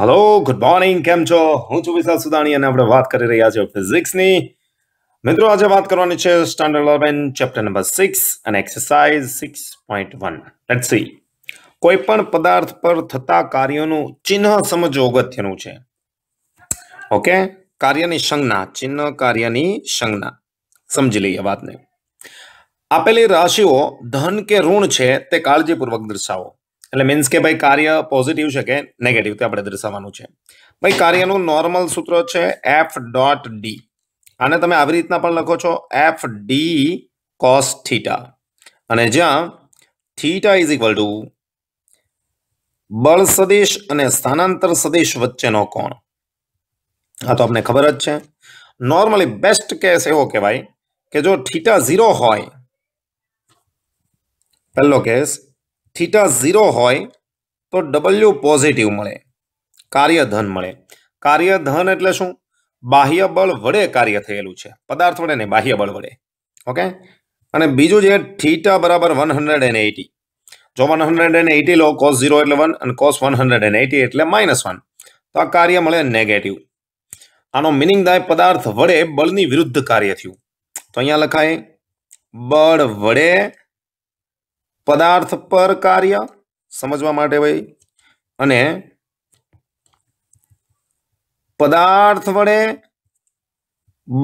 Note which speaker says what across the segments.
Speaker 1: Hello good morning કેમ છો હું છું વિશાલ સુદાણી અને આપણે વાત કરી રહ્યા છીએ ફિઝિક્સની મિત્રો આજે વાત કરવાની છે standard eleven chapter number six અને exercise six point one let see કોઈ પણ પદાર્થ પર થતા કાર્યોનું ચિહ્ન સમજવું અગત્યનું છે ઓકે કાર્યની સંજ્ઞા ચિહ્ન કાર્યની સંજ્ઞા સમજી લઈએ વાતને આપેલી રાશિઓ ધન કે ઋણ છે તે કાળજીપૂર્વક દર્શાવો એટલે મીન્સ કે ભાઈ કાર્ય પોઝિટિવ છે કે નેગેટિવ તે આપણે દર્શાવવાનું છે ભાઈ કાર્યનું નોર્મલ સૂત્ર છે એફ ડોટ ડી આને તમે આવી રીતના પણ લખો છો એફ ડી કોસ થીટા અને જ્યાં થીટા ઇઝ ઇક્વલ ટુ બળ સદેશ અને સ્થાનાંતર સદિશ વચ્ચેનો કોણ આ તો આપને ખબર જ છે નોર્મલી બેસ્ટ કેસ એવો કહેવાય કે જો થીટા ઝીરો હોય પહેલો કેસ થીટા ઝીરો હોય તો ડબલ્યુ પોઝિટિવ મળે કાર્યધન મળે કાર્યધન એટલે શું બાહ્ય બળ વડે કાર્ય થયેલું છે પદાર્થ વડે ને બાહ્ય બળ વડે ઓકે અને બીજું છે થીટા બરાબર વન હંડ્રેડ એન્ડ એટી જો વન હંડ્રેડ એન્ડ એટી લો કોસ ઝીરો એટલે વન અને cos one hundred and eighty એટલે માઇનસ વન તો આ કાર્ય મળે નેગેટિવ આનો મિનિંગ થાય પદાર્થ વડે બળની વિરુદ્ધ કાર્ય થયું તો અહીંયા લખાય બળ વડે પદાર્થ પર કાર્ય સમજવા માટે ભાઈ અને પદાર્થ વડે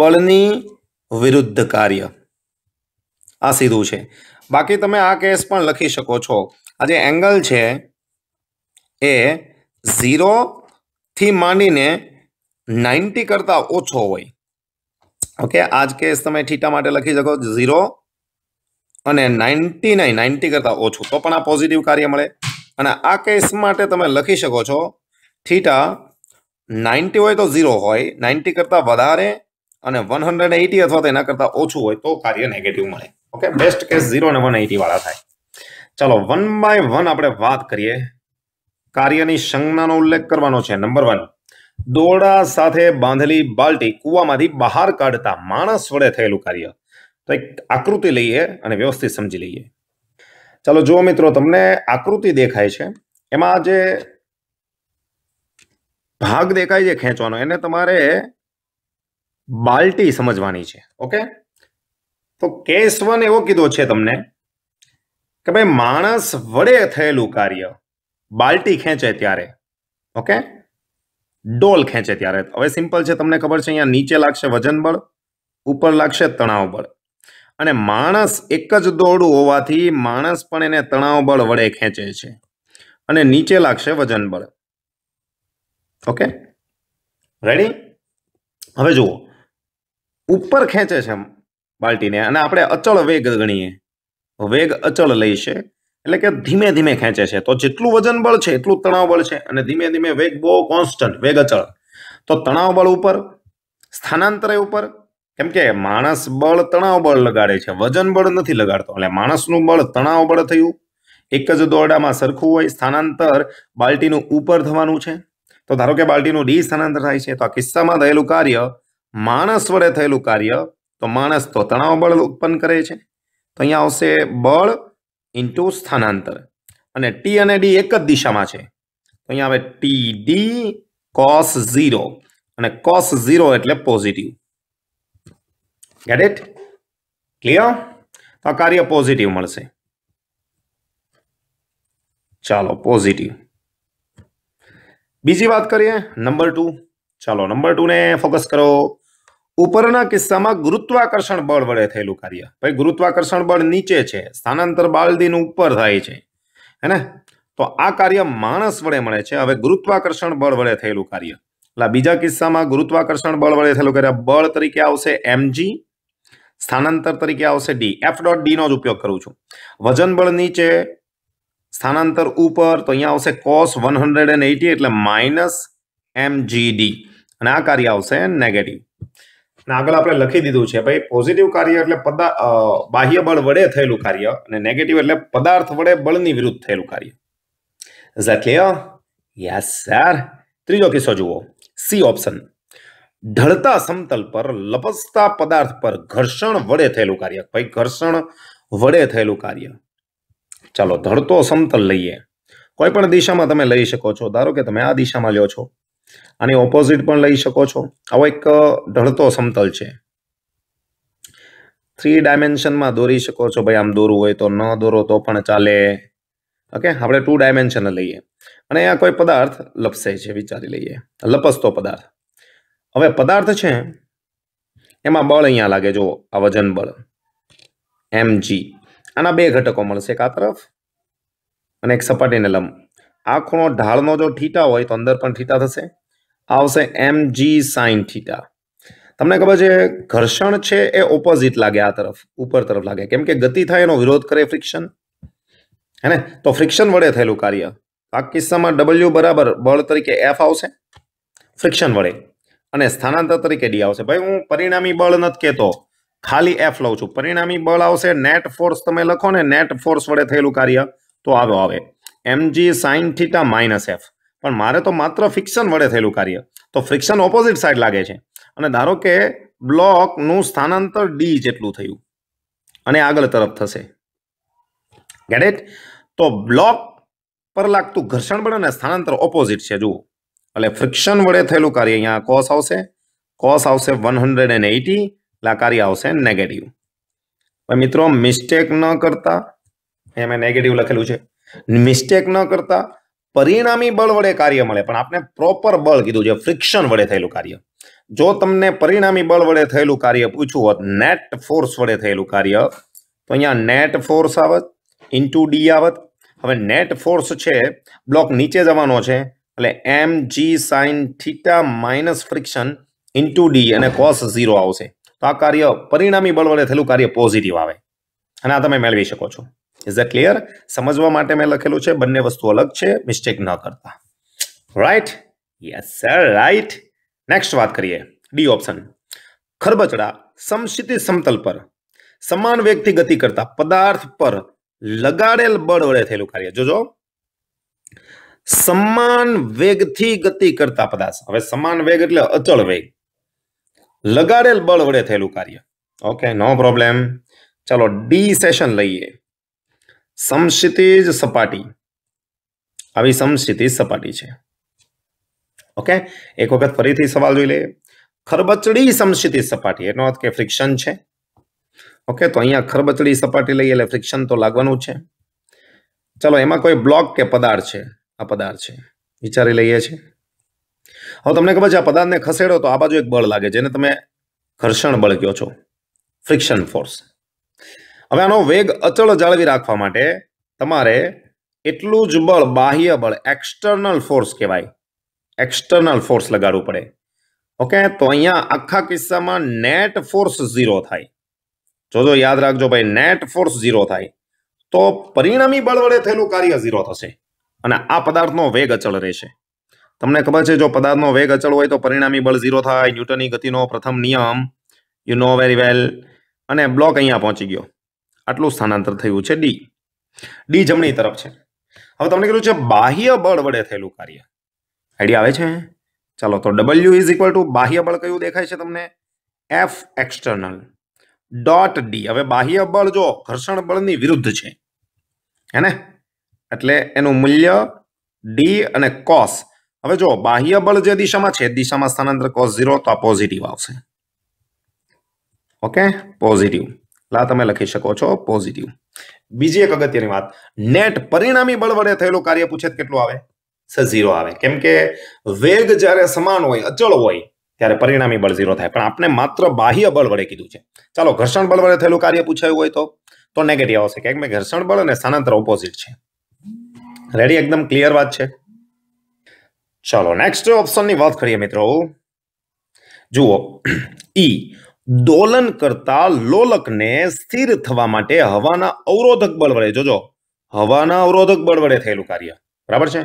Speaker 1: બળની વિરુદ્ધ કાર્ય આ સીધું છે બાકી તમે આ કેસ પણ લખી શકો છો આ જે એંગલ છે એ થી માંડીને નાઇન્ટી કરતાં ઓછો હોય ઓકે આજ કેસ તમે ઠીટા માટે લખી શકો ઝીરો અને નાઇન્ટી નાઇન નાઇન્ટી કરતાં ઓછું તો પણ આ પોઝિટિવ કાર્ય મળે અને આ કેસ માટે તમે લખી શકો છો થીટા નાઇન્ટી હોય તો ઝીરો હોય નાઇન્ટી કરતાં વધારે અને વન હંડ્રેડ એટી અથવા તો એના કરતાં ઓછું હોય તો કાર્ય નેગેટિવ મળે ઓકે બેસ્ટ કેસ ઝીરો અને વન એટીવાળા થાય ચાલો વન બાય વન આપણે વાત કરીએ કાર્યની સંજ્ઞાનો ઉલ્લેખ કરવાનો છે નંબર વન દોરડા સાથે બાંધેલી બાલ્ટી કૂવામાંથી બહાર કાઢતા માણસ વડે થયેલું કાર્ય તો એક આકૃતિ લઈએ અને વ્યવસ્થિત સમજી લઈએ ચાલો જુઓ મિત્રો તમને આકૃતિ દેખાય છે એમાં જે ભાગ દેખાય છે ખેંચવાનો એને તમારે બાલ્ટી સમજવાની છે ઓકે તો કેસ વન એવો કીધો છે તમને કે ભાઈ માણસ વડે થયેલું કાર્ય બાલ્ટી ખેંચે ત્યારે ઓકે ડોલ ખેંચે ત્યારે હવે સિમ્પલ છે તમને ખબર છે અહીંયા નીચે લાગશે વજન બળ ઉપર લાગશે તણાવ બળ અને માણસ એક જ દોડું હોવાથી માણસ પણ એને તણાવ બળ વડે ખેંચે છે અને નીચે લાગશે વજન બળ ઓકે રેડી હવે જુઓ ઉપર ખેંચે છે બાલ્ટીને અને આપણે અચળ વેગ ગણીએ વેગ અચળ લઈશે એટલે કે ધીમે ધીમે ખેંચે છે તો જેટલું વજન બળ છે એટલું તણાવ બળ છે અને ધીમે ધીમે વેગ બહુ કોન્સ્ટન્ટ વેગ અચળ તો તણાવ બળ ઉપર સ્થાનાંતરે ઉપર કેમ કે માણસ બળ તણાવ બળ લગાડે છે વજન બળ નથી લગાડતો એટલે માણસનું બળ તણાવ બળ થયું એક જ દોરડામાં સરખું હોય સ્થાનાંતર બાલ્ટીનું ઉપર થવાનું છે તો ધારો કે બાલ્ટીનું ડી સ્થાનાંતર થાય છે તો આ કિસ્સામાં થયેલું કાર્ય માણસ વડે થયેલું કાર્ય તો માણસ તો તણાવ બળ ઉત્પન્ન કરે છે તો અહીંયા આવશે બળ ઇન્ટુ સ્થાનાંતર અને ટી અને ડી એક જ દિશામાં છે તો અહીંયા આવે ટી ડી કોસ ઝીરો અને કોસ ઝીરો એટલે પોઝિટિવ ગેટ ઇટ ક્લિયર તો આ કાર્ય પોઝિટિવ મળશે ચાલો પોઝિટિવ બીજી વાત કરીએ નંબર ટુ ચાલો નંબર ટુ ને ફોકસ કરો ઉપરના કિસ્સામાં ગુરુત્વાકર્ષણ બળ વડે થયેલું કાર્ય ભાઈ ગુરુત્વાકર્ષણ બળ નીચે છે સ્થાનાંતર બાલદીન ઉપર થાય છે હેને તો આ કાર્ય માણસ વડે મળે છે હવે ગુરુત્વાકર્ષણ બળ વડે થયેલું કાર્ય એટલે બીજા કિસ્સામાં ગુરુત્વાકર્ષણ બળ વડે થયેલું કાર્ય બળ તરીકે આવશે એમજી સ્થાનાંતર તરીકે આવશે ડી એફ ડોટ ડી નો જ ઉપયોગ કરું છું વજન બળ નીચે સ્થાનાંતર ઉપર તો અહીંયા આવશે cos one hundred and eighty એટલે માઇનસ એમ જી અને આ કાર્ય આવશે નેગેટિવ અને આગળ આપણે લખી દીધું છે ભાઈ પોઝિટિવ કાર્ય એટલે પદા બાહ્ય બળ વડે થયેલું કાર્ય અને નેગેટિવ એટલે પદાર્થ વડે બળની વિરુદ્ધ થયેલું કાર્ય is that clear yes sir ત્રીજો કિસ્સો જુઓ સી ઓપ્શન ઢળતા સમતલ પર લપસતા પદાર્થ પર ઘર્ષણ વડે થયેલું કાર્ય ભાઈ ઘર્ષણ વડે થયેલું કાર્ય ચાલો ધળતો સમતલ લઈએ કોઈ પણ દિશામાં તમે લઈ શકો છો ધારો કે તમે આ દિશામાં લ્યો છો આની ઓપોઝિટ પણ લઈ શકો છો આવો એક ઢળતો સમતલ છે થ્રી ડાયમેન્શનમાં દોરી શકો છો ભાઈ આમ દોરવું હોય તો ન દોરો તો પણ ચાલે ઓકે આપણે ટુ ડાયમેન્શન લઈએ અને આ કોઈ પદાર્થ લપસે છે વિચારી લઈએ લપસતો પદાર્થ હવે પદાર્થ છે એમાં બળ અહીંયા લાગે જો આ વજન બળ એમ આના બે ઘટકો મળશે એક આ તરફ અને એક સપાટીને લંબ આ ખૂણો ઢાળનો જો ઠીટા હોય તો અંદર પણ ઠીટા થશે આવશે એમ જી સાઇન ઠીટા તમને ખબર છે ઘર્ષણ છે એ ઓપોઝિટ લાગે આ તરફ ઉપર તરફ લાગે કેમ કે ગતિ થાય એનો વિરોધ કરે ફ્રિક્શન હે ને તો ફ્રિક્શન વડે થયેલું કાર્ય આ કિસ્સામાં ડબલ્યુ બરાબર બળ તરીકે એફ આવશે ફ્રિક્શન વડે અને સ્થાનાંતર તરીકે ડી આવશે ભાઈ હું પરિણામી બળ નથી કહેતો ખાલી એફ લઉં છું પરિણામી બળ આવશે નેટ ફોર્સ તમે લખો ને નેટ ફોર્સ વડે થયેલું કાર્ય તો આવ્યો આવે MG sine theta minus F પણ મારે તો માત્ર ફિક્શન વડે થયેલું કાર્ય તો ફ્રિક્શન ઓપોઝિટ સાઈડ લાગે છે અને ધારો કે બ્લોકનું સ્થાનાંતર ડી જેટલું થયું અને આગળ તરફ થશે ગેટ તો બ્લોક પર લાગતું ઘર્ષણ બળ અને સ્થાનાંતર ઓપોઝિટ છે જુઓ એટલે ફ્રિક્શન વડે થયેલું કાર્ય અહીંયા કોસ આવશે કોસ આવશે વન હંડ્રેડ એન્ડ એટી એટલે કાર્ય આવશે નેગેટિવ મિત્રો મિસ્ટેક ન કરતા અહીંયા મેં નેગેટિવ લખેલું છે મિસ્ટેક ન કરતા પરિણામી બળ વડે કાર્ય મળે પણ આપણે પ્રોપર બળ કીધું છે ફ્રિક્શન વડે થયેલું કાર્ય જો તમને પરિણામી બળ વડે થયેલું કાર્ય પૂછવું હોત નેટ ફોર્સ વડે થયેલું કાર્ય તો અહીંયા નેટ ફોર્સ આવત ઇન્ટુ ડી આવત હવે નેટ ફોર્સ છે બ્લોક નીચે જવાનો છે એટલે M G sine theta minus friction into D અને કોસ ઝીરો આવશે તો આ કાર્ય પરિણામી બળ વડે થયેલું કાર્ય પોઝિટિવ આવે અને આ તમે મેળવી શકો છો ઇઝ અ ક્લિયર સમજવા માટે મેં લખેલું છે બંને વસ્તુ અલગ છે મિસ્ટેક ન કરતા right yes sir right next વાત કરીએ ડી ઓપ્શન ખરબચડા સમક્ષિતિ સમતલ પર સમાન વ્યક્તિ ગતિ કરતા પદાર્થ પર લગાડેલ બળ વડે થયેલું કાર્ય જોજો સમાન વેગથી ગતિ કરતા પદાર્થ હવે સમાન વેગ એટલે અચળ વેગ લગાડેલ બળ વડે થયેલું કાર્ય ઓકે નો પ્રોબ્લેમ ચાલો ડી સેશન લઈએ સમક્ષિતિજ સપાટી આવી સમક્ષિતિજ સપાટી છે ઓકે એક વખત ફરીથી સવાલ જોઈ લઈએ ખરબચડી સમક્ષિતિજ સપાટી એનો અર્થ કે ફ્રિક્શન છે ઓકે તો અહીંયા ખરબચડી સપાટી લઈએ એટલે ફ્રિક્શન તો લાગવાનું છે ચલો એમાં કોઈ બ્લોક કે પદાર્થ છે આ પદાર્થ છે વિચારી લઈએ છીએ હવે તમને ખબર છે આ પદાર્થને ખસેડો તો આ બાજુ એક બળ લાગે જેને તમે ઘર્ષણ બળ કહો છો ફ્રિક્શન ફોર્સ હવે આનો વેગ અચળ જાળવી રાખવા માટે તમારે એટલું જ બળ બાહ્ય બળ એક્સટર્નલ ફોર્સ કહેવાય એક્સટર્નલ ફોર્સ લગાડવું પડે ઓકે તો અહીંયા આખા કિસ્સામાં નેટ ફોર્સ ઝીરો થાય જોજો યાદ રાખજો ભાઈ નેટ ફોર્સ ઝીરો થાય તો પરિણામી બળ વડે થયેલું કાર્ય ઝીરો થશે અને આ પદાર્થનો વેગ અચળ રહેશે તમને ખબર છે જો પદાર્થનો વેગ અચળ હોય તો પરિણામી બળ ઝીરો થાય ન્યૂટનની ગતિનો પ્રથમ નિયમ યુ નો વેરી વેલ અને બ્લોક અહીંયા પહોંચી ગયો આટલું સ્થાનાંતર થયું છે ડી ડી જમણી તરફ છે હવે તમને કીધું છે બાહ્ય બળ વડે થયેલું કાર્ય આઈડિયા આવે છે ચાલો તો ડબલ્યુ ઇઝ ઇક્વલ ટુ બાહ્ય બળ કયું દેખાય છે તમને એફ એક્સટર્નલ ડોટ ડી હવે બાહ્ય બળ જો ઘર્ષણ બળની વિરુદ્ધ છે હે ને એટલે એનું મૂલ્ય ડી અને કોસ હવે જો બાહ્ય બળ જે દિશામાં છે દિશામાં સ્થાનાંતર કોસ ઝીરો તો આ પોઝિટિવ આવશે ઓકે પોઝિટિવ લા તમે લખી શકો છો પોઝિટિવ બીજી એક અગત્યની વાત નેટ પરિણામી બળ વડે થયેલું કાર્ય પૂછે કેટલું આવે સર ઝીરો આવે કેમ કે વેગ જ્યારે સમાન હોય અચળ હોય ત્યારે પરિણામી બળ ઝીરો થાય પણ આપણે માત્ર બાહ્ય બળ વડે કીધું છે ચાલો ઘર્ષણ બળ વડે થયેલું કાર્ય પૂછાયું હોય તો તો નેગેટિવ આવશે કેમ કે ઘર્ષણ બળ અને સ્થાનાંતર ઓપોઝિટ છે રેડી એકદમ ક્લિયર વાત છે ચાલો નેક્સ્ટ ઓપ્શનની વાત કરીએ મિત્રો જુઓ ઈ દોલન કરતા લોલકને સ્થિર થવા માટે હવાના અવરોધક બળ વડે જોજો હવાના અવરોધક બળ વડે થયેલું કાર્ય બરાબર છે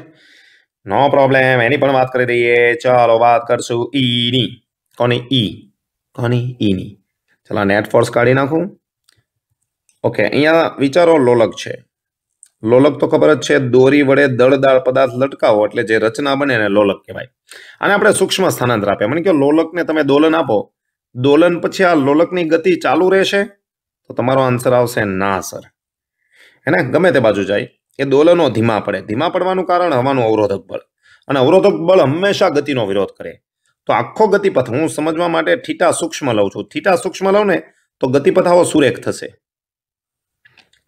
Speaker 1: નો પ્રોબ્લેમ એની પણ વાત કરી દઈએ ચાલો વાત કરશું ઈની કોની ઈ કોની ઈની ચાલો નેટ ફોર્સ કાઢી નાખું ઓકે અહીંયા વિચારો લોલક છે લોલક તો ખબર જ છે દોરી વડે દળ દાળ પદાર્થ લટકાવો એટલે જે રચના બને એને લોલક કહેવાય અને આપણે સૂક્ષ્મ સ્થાનાંતર આપે મને કે લોલકને તમે દોલન આપો દોલન પછી આ લોલકની ગતિ ચાલુ રહેશે તો તમારો આન્સર આવશે ના સર એને ગમે તે બાજુ જાય એ દોલનો ધીમા પડે ધીમા પડવાનું કારણ હવાનું અવરોધક બળ અને અવરોધક બળ હંમેશા ગતિનો વિરોધ કરે તો આખો ગતિપથ હું સમજવા માટે થીટા સૂક્ષ્મ લઉં છું થીટા સૂક્ષ્મ લઉં ને તો ગતિપથ આવો સુરેખ થશે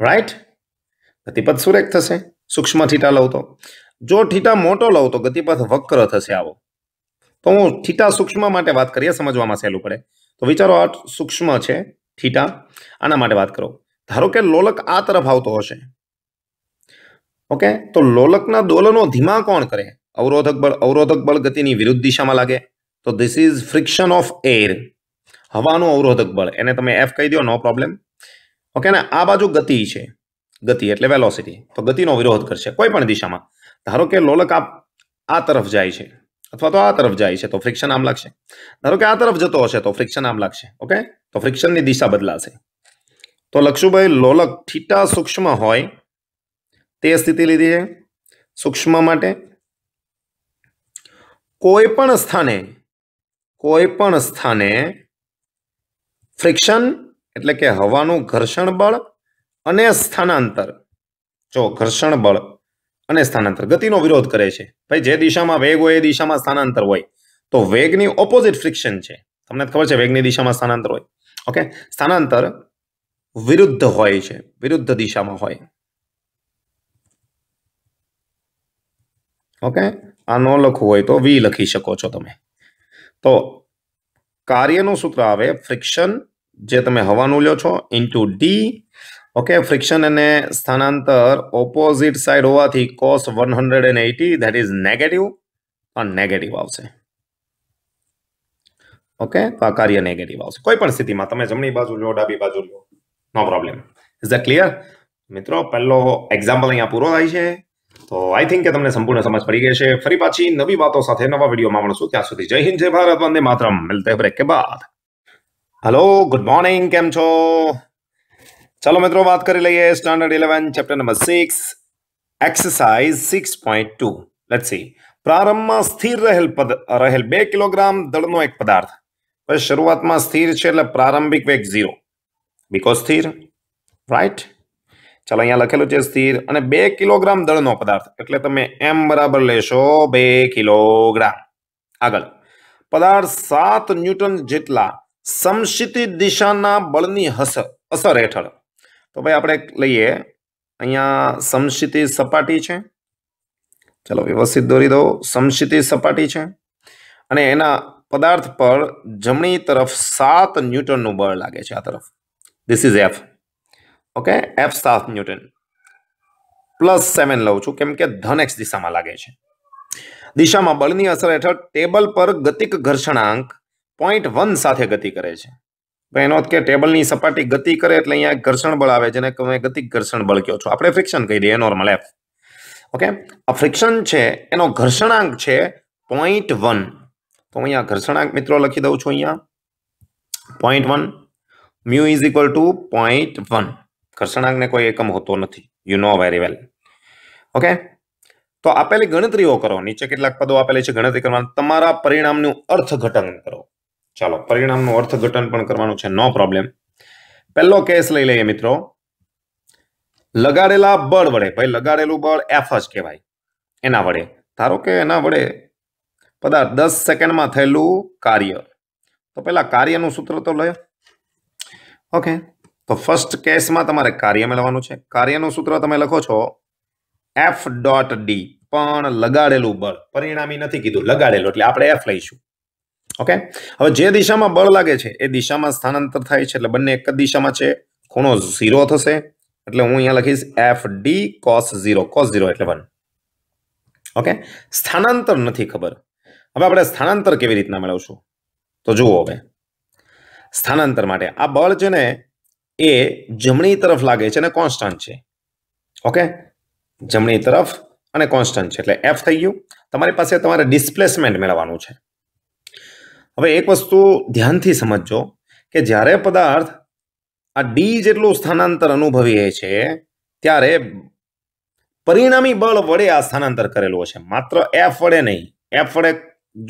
Speaker 1: રાઈટ ગતિપથ સુરેખ થશે સૂક્ષ્મ થીટા લઉં તો જો થીટા મોટો લઉં તો ગતિપથ વક્ર થશે આવો તો હું થીટા સૂક્ષ્મ માટે વાત કરીએ સમજવામાં સહેલું પડે તો વિચારો આ સૂક્ષ્મ છે થીટા આના માટે વાત કરો ધારો કે લોલક આ તરફ આવતો હશે ઓકે તો લોલકના દોલનો ધીમા કોણ કરે અવરોધક બળ અવરોધક બળ ગતિની વિરુદ્ધ દિશામાં લાગે તો this is friction of air હવાનું અવરોધક બળ એને તમે એફ કહી દો નો પ્રોબ્લેમ ઓકે ને આ બાજુ ગતિ છે ગતિ એટલે વેલોસિટી તો ગતિનો વિરોધ કરશે કોઈ પણ દિશામાં ધારો કે લોલક આપ આ તરફ જાય છે અથવા તો આ તરફ જાય છે તો ફ્રિક્શન આમ લાગશે ધારો કે આ તરફ જતો હશે તો ફ્રિક્શન આમ લાગશે ઓકે તો ફ્રિક્શનની દિશા બદલાશે તો લક્ષુભાઈ લોલક થીટા સૂક્ષ્મ હોય તે સ્થિતિ લીધી છે સૂક્ષ્મ માટે કોઈ પણ સ્થાને કોઈ પણ સ્થાને ફ્રિક્શન એટલે કે હવાનું ઘર્ષણ બળ અને સ્થાનાંતર જો ઘર્ષણ બળ અને સ્થાનાંતર ગતિનો વિરોધ કરે છે ભાઈ જે દિશામાં વેગ હોય એ દિશામાં સ્થાનાંતર હોય તો વેગની ઓપોઝિટ ફ્રિક્શન છે તમને ખબર છે વેગની દિશામાં સ્થાનાંતર હોય ઓકે સ્થાનાંતર વિરુદ્ધ હોય છે વિરુદ્ધ દિશામાં હોય ઓકે આ ન લખવું હોય તો વી લખી શકો છો તમે તો કાર્યનું સૂત્ર આવે ફ્રિક્શન જે તમે હવાનું લ્યો છો ઇન્ટુ ડી ઓકે ફ્રિક્શન અને સ્થાનાંતર ઓપોઝિટ સાઈડ હોવાથી cos one hundred and eighty that is negative પણ નેગેટિવ આવશે ઓકે તો આ કાર્ય નેગેટિવ આવશે કોઈ પણ સ્થિતિમાં તમે જમણી બાજુ લો ડાબી બાજુ લો no problem is the clear મિત્રો પહેલો એક્ઝામ્પલ અહીંયા પૂરો થાય છે તો આઈ થિંક કે તમને સંપૂર્ણ સમજ પડી ગઈ છે ફરી પાછી નવી વાતો સાથે નવા વિડીયોમાં મળશું ત્યાં સુધી જય હિન્દ જય ભારત વંદે માતરમ મિલતે બ્રેક કે બાદ હલો ગુડ મોર્નિંગ કેમ છો ચાલો મિત્રો વાત કરી લઈએ standard eleven chapter number six exercise six point two let see પ્રારંભમાં સ્થિર રહેલ પદ રહેલ બે કિલોગ્રામ દળનો એક પદાર્થ પછી શરૂઆતમાં સ્થિર છે એટલે પ્રારંભિક વેગ ઝીરો બિકોઝ સ્થિર રાઈટ ચાલો અહીંયા લખેલું છે સ્થિર અને બે કિલોગ્રામ દળનો પદાર્થ એટલે તમે એમ બરાબર લેશો બે કિલોગ્રામ આગળ પદાર્થ સાત ન્યૂટન જેટલા સમશિતિ દિશાના બળની હસ અસર હેઠળ તો ભાઈ આપણે લઈએ અહીંયા સમશિતિ સપાટી છે ચલો વ્યવસ્થિત દોરી દો સમશિતિ સપાટી છે અને એના પદાર્થ પર જમણી તરફ સાત ન્યૂટનનું બળ લાગે છે આ તરફ this is F okay F સાત ન્યૂટન પ્લસ સેવન લઉં છું કેમ કે ધન એક્સ દિશામાં લાગે છે દિશામાં બળની અસર હેઠળ ટેબલ પર ગતિક ઘર્ષણાંક પોઈન્ટ વન સાથે ગતિ કરે છે તો એનો કે ટેબલની સપાટી ગતિ કરે એટલે અહીંયા ઘર્ષણ બળ આવે જેને તમે ગતિક ઘર્ષણ બળ કહો છો આપણે ફ્રિક્શન કહી દઈએ નોર્મલ એફ ઓકે આ ફ્રિક્શન છે એનો ઘર્ષણાંક છે પોઈન્ટ વન તો અહીંયા ઘર્ષણાંક મિત્રો લખી દઉં છું અહીંયા point one mu is equal to point one ઘર્ષણાંકને કોઈ એકમ હોતો નથી you know very well okay તો આપેલી ગણતરીઓ કરો નીચે કેટલાક પદો આપેલી છે ગણતરી કરવાની તમારા પરિણામનું અર્થઘટન કરો ચાલો પરિણામનું અર્થઘટન પણ કરવાનું છે નો પ્રોબ્લેમ પહેલો કેસ લઈ લઈએ મિત્રો લગાડેલા બળ વડે ભાઈ લગાડેલું બળ એફ જ કહેવાય એના વડે ધારો કે એના વડે પદાર્થ દસ સેકન્ડમાં થયેલું કાર્ય તો પહેલા કાર્યનું સૂત્ર તો લો ઓકે તો ફર્સ્ટ કેસમાં તમારે કાર્ય મેળવવાનું છે કાર્યનું સૂત્ર તમે લખો છો એફ ડોટ ડી પણ લગાડેલું બળ પરિણામી નથી કીધું લગાડેલું એટલે આપણે એફ લઈશું ઓકે હવે જે દિશામાં બળ લાગે છે એ દિશામાં સ્થાનાંતર થાય છે એટલે બંને એક જ દિશામાં છે ખૂણો ઝીરો થશે એટલે હું અહીંયા લખીશ F D cos zero cos zero એટલે વન ઓકે સ્થાનાંતર નથી ખબર હવે આપણે સ્થાનાંતર કેવી રીતના મેળવશું તો જુઓ હવે સ્થાનાંતર માટે આ બળ છે ને એ જમણી તરફ લાગે છે અને કોન્સ્ટન્ટ છે ઓકે જમણી તરફ અને કોન્સ્ટન્ટ છે એટલે એફ થઈ ગયું તમારી પાસે તમારે ડિસ્પ્લેસમેન્ટ મેળવવાનું છે હવે એક વસ્તુ ધ્યાનથી સમજજો કે જ્યારે પદાર્થ આ ડી જેટલું સ્થાનાંતર અનુભવીએ છે ત્યારે પરિણામી બળ વડે આ સ્થાનાંતર કરેલું છે માત્ર એફ વડે નહીં એફ વડે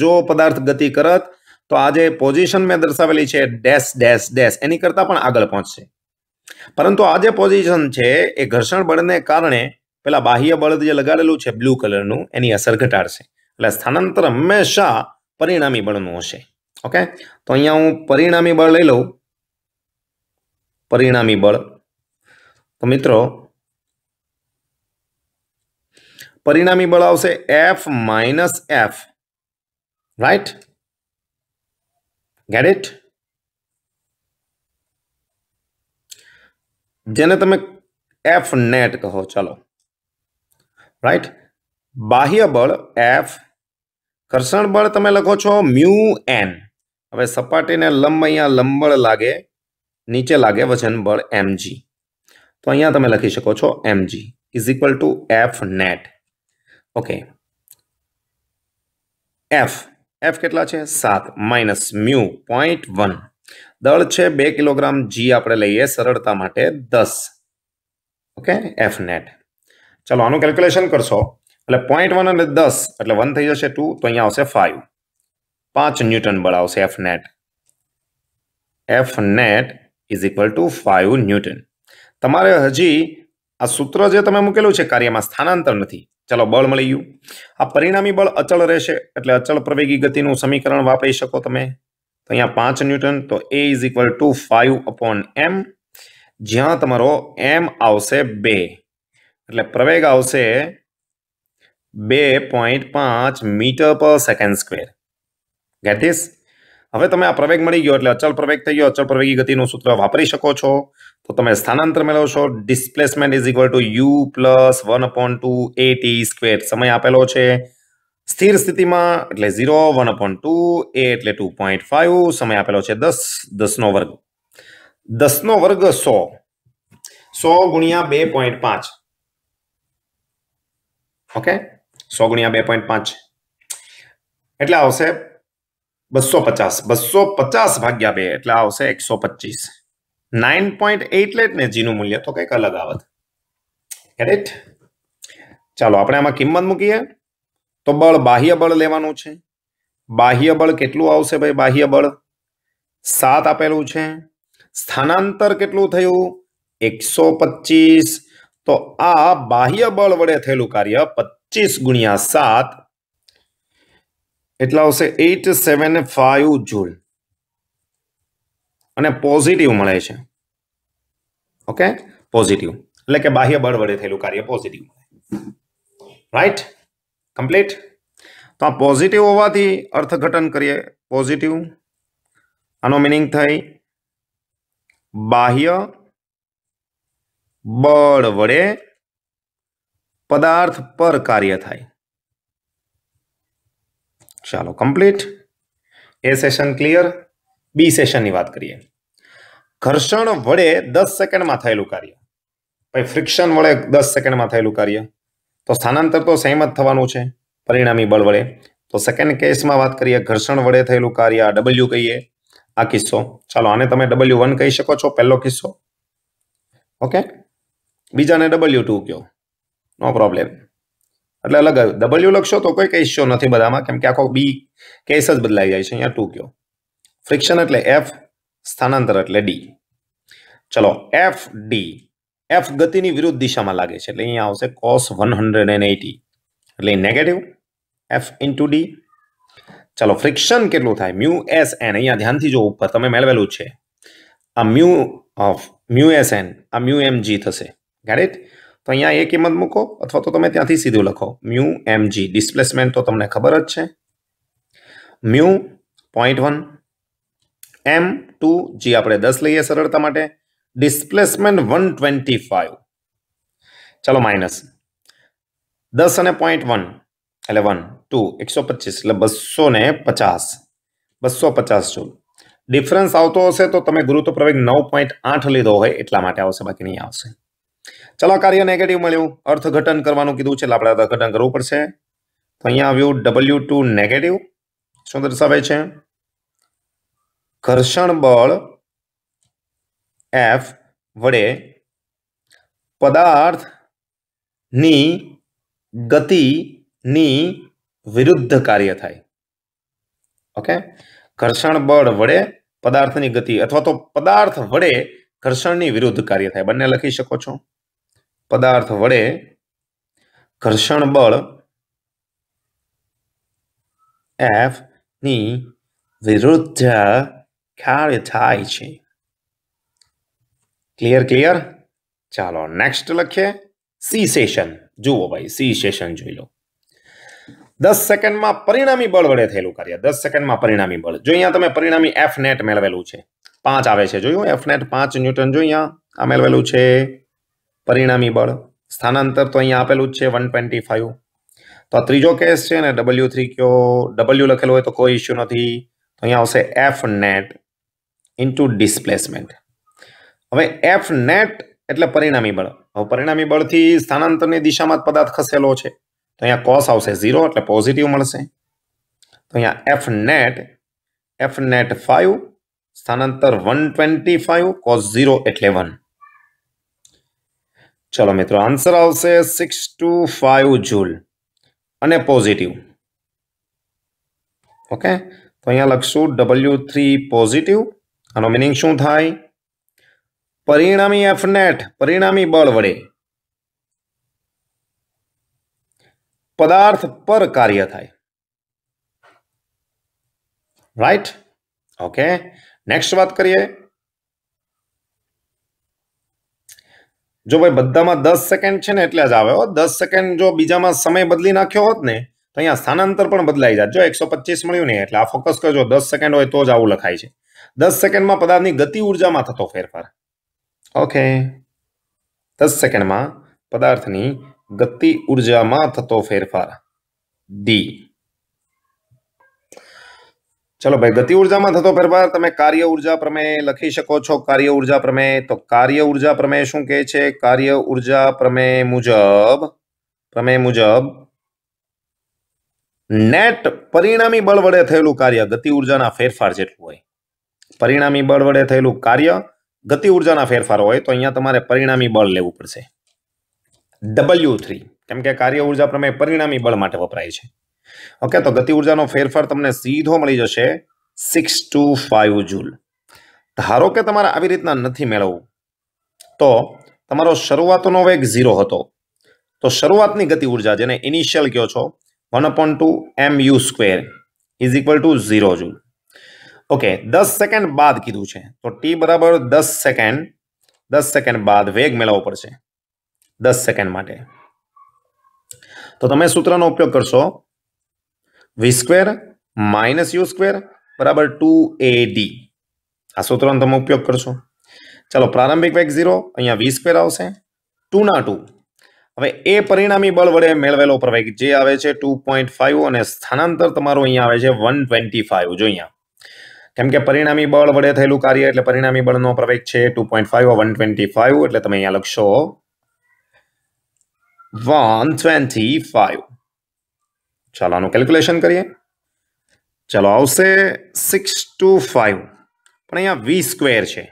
Speaker 1: જો પદાર્થ ગતિ કરત તો આજે પોઝિશન મેં દર્શાવેલી છે ડેશ ડેશ ડેશ એની કરતાં પણ આગળ પહોંચશે પરંતુ આ જે પોઝિશન છે એ ઘર્ષણ બળને કારણે પેલા બાહ્ય બળ જે લગાડેલું છે બ્લુ કલરનું એની અસર ઘટાડશે એટલે સ્થાનાંતર હંમેશા પરિણામી બળનું હશે ओके तो अँ हूँ परिणामी बल लै लू परिणामी बड़ तो मित्रों परिणामी बल F minus F right get it जेने ते एफ नेट कहो चलो राइट बाह्य बल एफ कर्षण बल ते लखो छो म्यू एन હવે સપાટીને લંબ અહીંયા લંબળ લાગે નીચે લાગે વજન બળ એમજી તો અહીંયા તમે લખી શકો છો MG is equal to F net okay F F કેટલા છે સાત માઇનસ મ્યુ પોઈન્ટ વન દળ છે બે કિલોગ્રામ જી આપણે લઈએ સરળતા માટે દસ ઓકે એફ નેટ ચલો આનું કેલ્ક્યુલેશન કરશો એટલે પોઈન્ટ વન અને દસ એટલે વન થઈ જશે ટુ તો અહીંયા આવશે ફાઇવ પાંચ ન્યૂટન બળ આવશે F net F net is equal to five newton તમારે હજી આ સૂત્ર જે તમે મૂકેલું છે કાર્યમાં સ્થાનાંતર નથી ચલો બળ મળી ગયું આ પરિણામી બળ અચળ રહેશે એટલે અચળ પ્રવેગી ગતિનું સમીકરણ વાપરી શકો તમે તો અહીંયા પાંચ ન્યૂટન તો A is equal to five upon M જ્યાં તમારો એમ આવશે બે એટલે પ્રવેગ આવશે બે પોઈન્ટ પાંચ મીટર પર સેકન્ડ સ્ક્વેર ગેટ ધીસ હવે તમે આ પ્રવેગ મળી ગયો એટલે અચલ પ્રવેગ થઈ ગયો અચલ પ્રવેગી ગતિનું સૂત્ર વાપરી શકો છો તો તમે સ્થાનાંતર મેળવશો displacement is equal to U plus one upon two A T square સમય આપેલો છે સ્થિર સ્થિતિમાં એટલે zero one upon two A એટલે ટુ પોઈન્ટ ફાઈવ સમય આપેલો છે દસ દસનો વર્ગ દસનો વર્ગ સો સો ગુણ્યા બે પોઈન્ટ પાંચ ઓકે સો ગુણ્યા બે પોઈન્ટ પાંચ એટલે આવશે બસો પચાસ બસો પચાસ ભાગ્યા બે એટલે આવશે એકસો પચીસ નાઇન પોઈન્ટ એટ ને જીનું મૂલ્ય તો કંઈક અલગ આવત એડિટ ચાલો આપણે આમાં કિંમત મૂકીએ તો બળ બાહ્ય બળ લેવાનું છે બાહ્ય બળ કેટલું આવશે ભાઈ બાહ્ય બળ સાત આપેલું છે સ્થાનાંતર કેટલું થયું એકસો પચીસ તો આ બાહ્ય બળ વડે થયેલું કાર્ય પચીસ ગુણ્યા સાત એટલા આવશે એટ સેવન ફાઇવ જૂલ અને પોઝિટિવ મળે છે ઓકે પોઝિટિવ એટલે કે બાહ્ય બળ વડે થયેલું કાર્ય પોઝિટિવ રાઈટ કમ્પ્લીટ તો આ પોઝિટિવ હોવાથી અર્થઘટન કરીએ પોઝિટિવ આનો મિનિંગ થઈ બાહ્ય બળ વડે પદાર્થ પર કાર્ય થાય ચાલો complete A session clear B સેશનની વાત કરીએ ઘર્ષણ વડે દસ સેકન્ડમાં થયેલું કાર્ય ભાઈ ફ્રિક્શન વડે દસ સેકન્ડમાં થયેલું કાર્ય તો સ્થાનાંતર તો સેમ જ થવાનું છે પરિણામી બળ વડે તો સેકન્ડ કેસમાં વાત કરીએ ઘર્ષણ વડે થયેલું કાર્ય આ ડબલ્યુ કહીએ આ કિસ્સો ચાલો આને તમે ડબલ્યુ વન કહી શકો છો પહેલો કિસ્સો ઓકે બીજાને ડબલ્યુ ટુ કહો નો પ્રોબ્લેમ એટલે અલગ ડબલ્યુ લખશો તો કોઈ કેસ શો નથી બધામાં કેમ કે આખો બી કેસ જ બદલાઈ જાય છે અહીંયા ટુ કયો ફ્રિક્શન એટલે એફ સ્થાનાંતર એટલે ડી ચલો એફ ડી એફ ગતિની વિરુદ્ધ દિશામાં લાગે છે એટલે અહીંયા આવશે cos one hundred and eighty એટલે નેગેટિવ એફ ઇન્ટુ ડી ચાલો ફ્રિક્શન કેટલું થાય મ્યુ એસ એન અહીંયા ધ્યાનથી જો ઉપર તમે મેળવેલું છે આ mu of mu S N આ મ્યુ એમ જી થશે ગેટ ઇટ તો અહીંયા એ કિંમત મૂકો અથવા તો તમે ત્યાંથી સીધું લખો મ્યુ એમ જી ડિસ્પ્લેસમેન્ટ તો તમને ખબર જ છે mu point one M two G આપણે દસ લઈએ સરળતા માટે ડિસ્પ્લેસમેન્ટ વન ટ્વેન્ટી ફાઇવ ચાલો માઇનસ દસ અને પોઈન્ટ વન એટલે વન ટુ એકસો પચીસ એટલે બસો ને પચાસ બસો પચાસ જૂલ ડિફરન્સ આવતો હશે તો તમે ગુરુત્વ પ્રવેગ નવ પોઈન્ટ આઠ લીધો હોય એટલા માટે આવશે બાકી નહીં આવશે ચલો કાર્ય નેગેટિવ મળ્યું અર્થઘટન કરવાનું કીધું છે આપણે અર્થઘટન કરવું પડશે તો અહીંયા આવ્યું ડબલ્યુ ટુ નેગેટિવ શું દર્શાવે છે ઘર્ષણ બળ એફ વડે પદાર્થની ગતિની વિરુદ્ધ કાર્ય થાય ઓકે ઘર્ષણ બળ વડે પદાર્થની ગતિ અથવા તો પદાર્થ વડે ઘર્ષણની વિરુદ્ધ કાર્ય થાય બંને લખી શકો છો પદાર્થ વડે ઘર્ષણ બળ એફ ની વિરુદ્ધ કાર્ય થાય છે ક્લિયર ક્લિયર ચાલો નેક્સ્ટ લખીએ સી સેશન જુઓ ભાઈ સી સેશન જોઈ લો દસ સેકન્ડમાં પરિણામી બળ વડે થયેલું કાર્ય દસ સેકન્ડમાં પરિણામી બળ જો અહીંયા તમે પરિણામી એફ નેટ મેળવેલું છે પાંચ આવે છે જોયું એફ નેટ પાંચ ન્યૂટન જો અહીંયા આ મેળવેલું છે પરિણામી બળ સ્થાનાંતર તો અહીંયા આપેલું જ છે વન ટ્વેન્ટી ફાઇવ તો આ ત્રીજો કેસ છે ને ડબલ્યુ થ્રી કયો ડબલ્યુ લખેલો હોય તો કોઈ ઇસ્યુ નથી તો અહીંયા આવશે એફ નેટ ઇન્ટુ ડિસ્પ્લેસમેન્ટ હવે એફ નેટ એટલે પરિણામી બળ હવે પરિણામી બળથી સ્થાનાંતરની દિશામાં જ પદાર્થ ખસેલો છે તો અહીંયા કોસ આવશે ઝીરો એટલે પોઝિટિવ મળશે તો અહીંયા F net F net five સ્થાનાંતર one twenty five cos zero એટલે વન ચલો મિત્રો આન્સર આવશે સિક્સ ટુ ફાઇવ જૂલ અને પોઝિટિવ ઓકે તો અહીંયા લખશું ડબલ્યુ થ્રી પોઝિટિવ આનો મિનિંગ શું થાય પરિણામી એફનેટ પરિણામી બળ વડે પદાર્થ પર કાર્ય થાય રાઈટ ઓકે નેક્સ્ટ વાત કરીએ જો ભાઈ બધામાં દસ સેકન્ડ છે ને એટલે જ આવે હો દસ સેકન્ડ જો બીજામાં સમય બદલી નાખ્યો હોત ને તો અહીંયા સ્થાનાંતર પણ બદલાઈ જાય જો એકસો પચીસ મળ્યું ને એટલે આ ફોકસ કરજો દસ સેકન્ડ હોય તો જ આવું લખાય છે દસ સેકન્ડમાં પદાર્થની ગતિ ઉર્જામાં થતો ફેરફાર ઓકે દસ સેકન્ડમાં પદાર્થની ગતિ ઉર્જામાં થતો ફેરફાર ડી ચલો ભાઈ ગતિ ઉર્જામાં થતો ફેરફાર તમે કાર્ય ઉર્જા પ્રમેય લખી શકો છો કાર્ય ઉર્જા પ્રમેય તો કાર્ય ઉર્જા પ્રમેય શું કહે છે કાર્ય ઉર્જા પ્રમેય મુજબ પ્રમેય મુજબ નેટ પરિણામી બળ વડે થયેલું કાર્ય ગતિ ઉર્જાના ફેરફાર જેટલું હોય પરિણામી બળ વડે થયેલું કાર્ય ગતિ ઉર્જાના ફેરફાર હોય તો અહીંયા તમારે પરિણામી બળ લેવું પડશે ડબલ્યુ થ્રી કેમ કે કાર્ય ઉર્જા પ્રમેય પરિણામી બળ માટે વપરાય છે ઓકે તો ગતિ ઉર્જાનો ફેરફાર તમને સીધો મળી જશે સિક્સ ટુ ફાઇવ જૂલ ધારો કે તમારે આવી રીતના નથી મેળવવું તો તમારો શરૂઆતનો વેગ ઝીરો હતો તો શરૂઆતની ગતિ ઉર્જા જેને ઇનિશિયલ કહો છો one upon two m u square is equal to zero joule okay દસ સેકન્ડ બાદ કીધું છે તો ટી બરાબર દસ સેકન્ડ દસ સેકન્ડ બાદ વેગ મેળવવો પડશે દસ સેકન્ડ માટે તો તમે સૂત્રનો ઉપયોગ કરશો v square minus u square બરાબર ટુ એ ડી આ સૂત્રનો તમે ઉપયોગ કરશો ચાલો પ્રારંભિક વેગ ઝીરો અહીંયા વી સ્ક્વેર આવશે ટુના ટુ હવે એ પરિણામી બળ વડે મેળવેલો પ્રવેગ જે આવે છે ટુ પોઈન્ટ ફાઈવ અને સ્થાનાંતર તમારું અહીંયા આવે છે વન ટ્વેન્ટી ફાઈવ જો અહીંયા કેમ કે પરિણામી બળ વડે થયેલું કાર્ય એટલે પરિણામી બળનો પ્રવેગ છે two point five one twenty five એટલે તમે અહીંયા લખશો વન ટ્વેન્ટી ફાઈવ ચાલો આનું કેલ્ક્યુલેશન કરીએ ચાલો આવશે સિક્સ ટુ ફાઇવ પણ અહીંયા વી સ્ક્વેર છે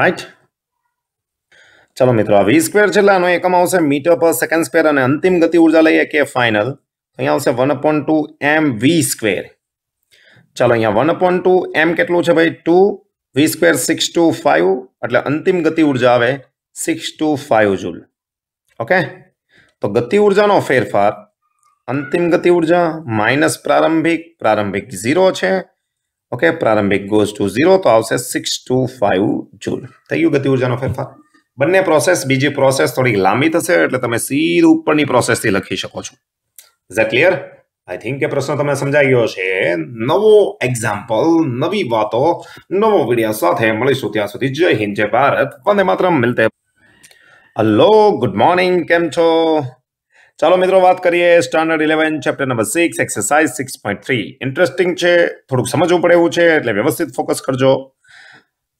Speaker 1: રાઈટ ચાલો મિત્રો આ વી સ્ક્વેર છે એટલે આનો એકમ આવશે મીટર પર સેકન્ડ સ્ક્વેર અને અંતિમ ગતિ ઉર્જા લઈએ કે ફાઇનલ અહીંયા આવશે one point two m v square ચાલો અહીંયા વન પોઈન્ટ ટુ એમ કેટલું છે ભાઈ two v square six two five એટલે અંતિમ ગતિ ઉર્જા આવે six two five joule okay તો ગતિ ઉર્જાનો ફેરફાર અંતિમ ગતિ ઉર્જા માઇનસ પ્રારંભિક પ્રારંભિક ઝીરો છે ઓકે પ્રારંભિક ગોઝ ટુ ઝીરો તો આવશે સિક્સ ટુ ફાઇવ જૂલ થઈ ગયું ગતિ ઉર્જાનો ફેરફાર બંને પ્રોસેસ બીજી પ્રોસેસ થોડીક લાંબી થશે એટલે તમે સીધું ઉપરની પ્રોસેસથી લખી શકો છો is that clear I think કે પ્રશ્ન તમે સમજાઈ ગયો છે નવો એક્ઝામ્પલ નવી વાતો નવો વિડીયો સાથે મળીશું ત્યાં સુધી જય હિન્દ જય ભારત વંદે માત્ર મિલતે હલો ગુડ મોર્નિંગ કેમ છો ચાલો મિત્રો વાત કરીએ standard eleven chapter number six exercise six point three interesting છે થોડુંક સમજવું પડે એવું છે એટલે વ્યવસ્થિત ફોકસ કરજો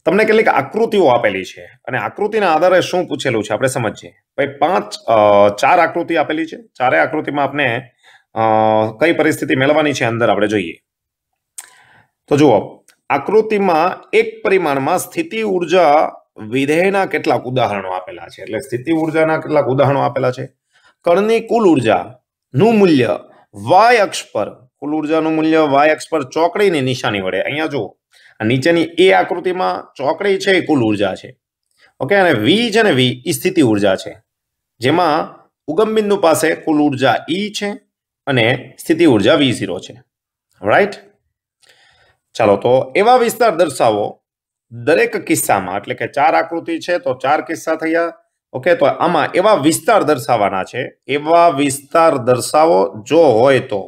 Speaker 1: તમને કેટલીક આકૃતિઓ આપેલી છે અને આકૃતિના આધારે શું પૂછેલું છે આપણે સમજીએ ભાઈ પાંચ ચાર આકૃતિ આપેલી છે ચારે આકૃતિમાં આપણે કઈ પરિસ્થિતિ મેળવવાની છે અંદર આપણે જોઈએ તો જુઓ આકૃતિમાં એક પરિમાણમાં સ્થિતિ ઉર્જા વિધેયના કેટલાક ઉદાહરણો આપેલા છે એટલે સ્થિતિ ઉર્જાના કેટલાક ઉદાહરણો આપેલા છે કણની કુલ ઉર્જાનું મૂલ્ય વાય અક્ષ પર કુલ ઉર્જાનું મૂલ્ય વાય અક્ષ પર ચોકડીની નિશાની વડે અહીંયા જુઓ નીચેની એ આકૃતિમાં ચોકડી છે એ કુલ ઉર્જા છે ઓકે અને વી છે ને વી એ સ્થિતિ ઉર્જા છે જેમાં ઉગમબિંદુ પાસે કુલ ઉર્જા ઈ e છે અને સ્થિતિ ઉર્જા વી ઝીરો છે રાઈટ ચાલો તો એવા વિસ્તાર દર્શાવો દરેક કિસ્સામાં એટલે કે ચાર આકૃતિ છે તો ચાર કિસ્સા થયા ઓકે તો આમાં એવા વિસ્તાર દર્શાવવાના છે એવા વિસ્તાર દર્શાવો જો હોય તો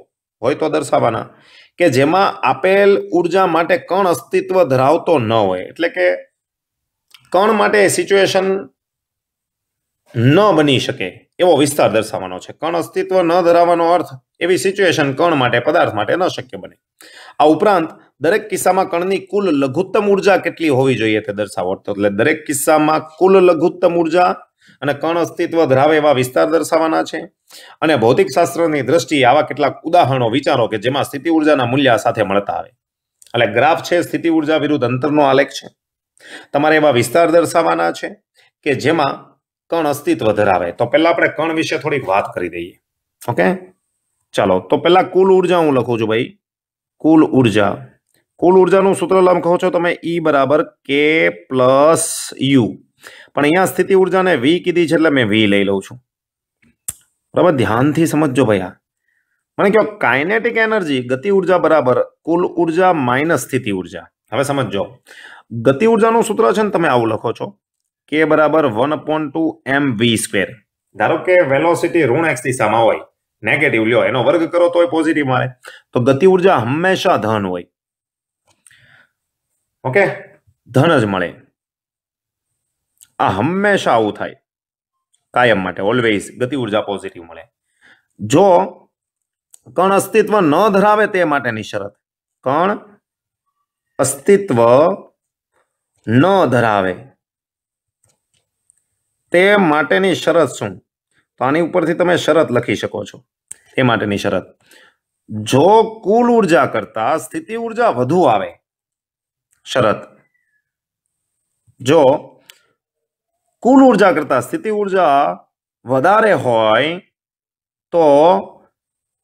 Speaker 1: હોય તો દર્શાવવાના કે જેમાં આપેલ ઉર્જા માટે કણ અસ્તિત્વ ધરાવતો ન હોય એટલે કે કણ માટે સિચ્યુએશન ન બની શકે એવો વિસ્તાર દર્શાવવાનો છે કણ અસ્તિત્વ ન ધરાવવાનો અર્થ એવી સિચ્યુએશન કણ માટે પદાર્થ માટે ન શક્ય બને આ ઉપરાંત દરેક કિસ્સામાં કણની કુલ લઘુત્તમ ઉર્જા કેટલી હોવી જોઈએ તે દર્શાવો એટલે દરેક કિસ્સામાં કુલ લઘુત્તમ ઉર્જા અને કણ અસ્તિત્વ ધરાવે એવા વિસ્તાર દર્શાવવાના છે અને ભૌતિક શાસ્ત્રની દ્રષ્ટિએ આવા કેટલાક ઉદાહરણો વિચારો કે જેમાં સ્થિતિ ઉર્જાના મૂલ્ય સાથે મળતા આવે એટલે ગ્રાફ છે સ્થિતિ ઉર્જા વિરુદ્ધ અંતરનો આલેખ છે તમારે એવા વિસ્તાર દર્શાવવાના છે કે જેમાં કણ અસ્તિત્વ ધરાવે તો પહેલા આપણે કણ વિશે થોડીક વાત કરી દઈએ ઓકે ચાલો તો પહેલા કુલ ઉર્જા હું લખું છું ભાઈ કુલ ઉર્જા કુલ ઉર્જાનું સૂત્ર લખો છો તમે ઈ e બરાબર કે પ્લસ યુ પણ અહીંયા સ્થિતિ ઉર્જાને વી કીધી છે એટલે મેં વી લઈ લઉં છું બરાબર ધ્યાનથી સમજો ભાઈ આ મને કહો કાઇનેટિક એનર્જી ગતિ ઉર્જા બરાબર કુલ ઉર્જા માઇનસ સ્થિતિ ઉર્જા હવે સમજો ગતિ ઉર્જાનું સૂત્ર છે ને તમે આવું લખો છો કે બરાબર one upon two m v square ધારો કે વેલોસિટી ઋણ એક્સ દિશામાં હોય નેગેટિવ લ્યો એનો વર્ગ કરો તોય પોઝિટિવ મારે તો ગતિ ઉર્જા હંમેશા ધન હોય ઓકે ધન જ મળે આ હંમેશા આવું થાય કાયમ માટે ઓલવેઝ ગતિ ઉર્જા પોઝિટિવ મળે જો કણ અસ્તિત્વ ન ધરાવે તે માટેની શરત કણ અસ્તિત્વ ન ધરાવે તે માટેની શરત શું તો આની ઉપરથી તમે શરત લખી શકો છો એ માટેની શરત જો કુલ ઉર્જા કરતા સ્થિતિ ઉર્જા વધુ આવે શરત જો કુલ ઉર્જા કરતાં સ્થિતિ ઉર્જા વધારે હોય તો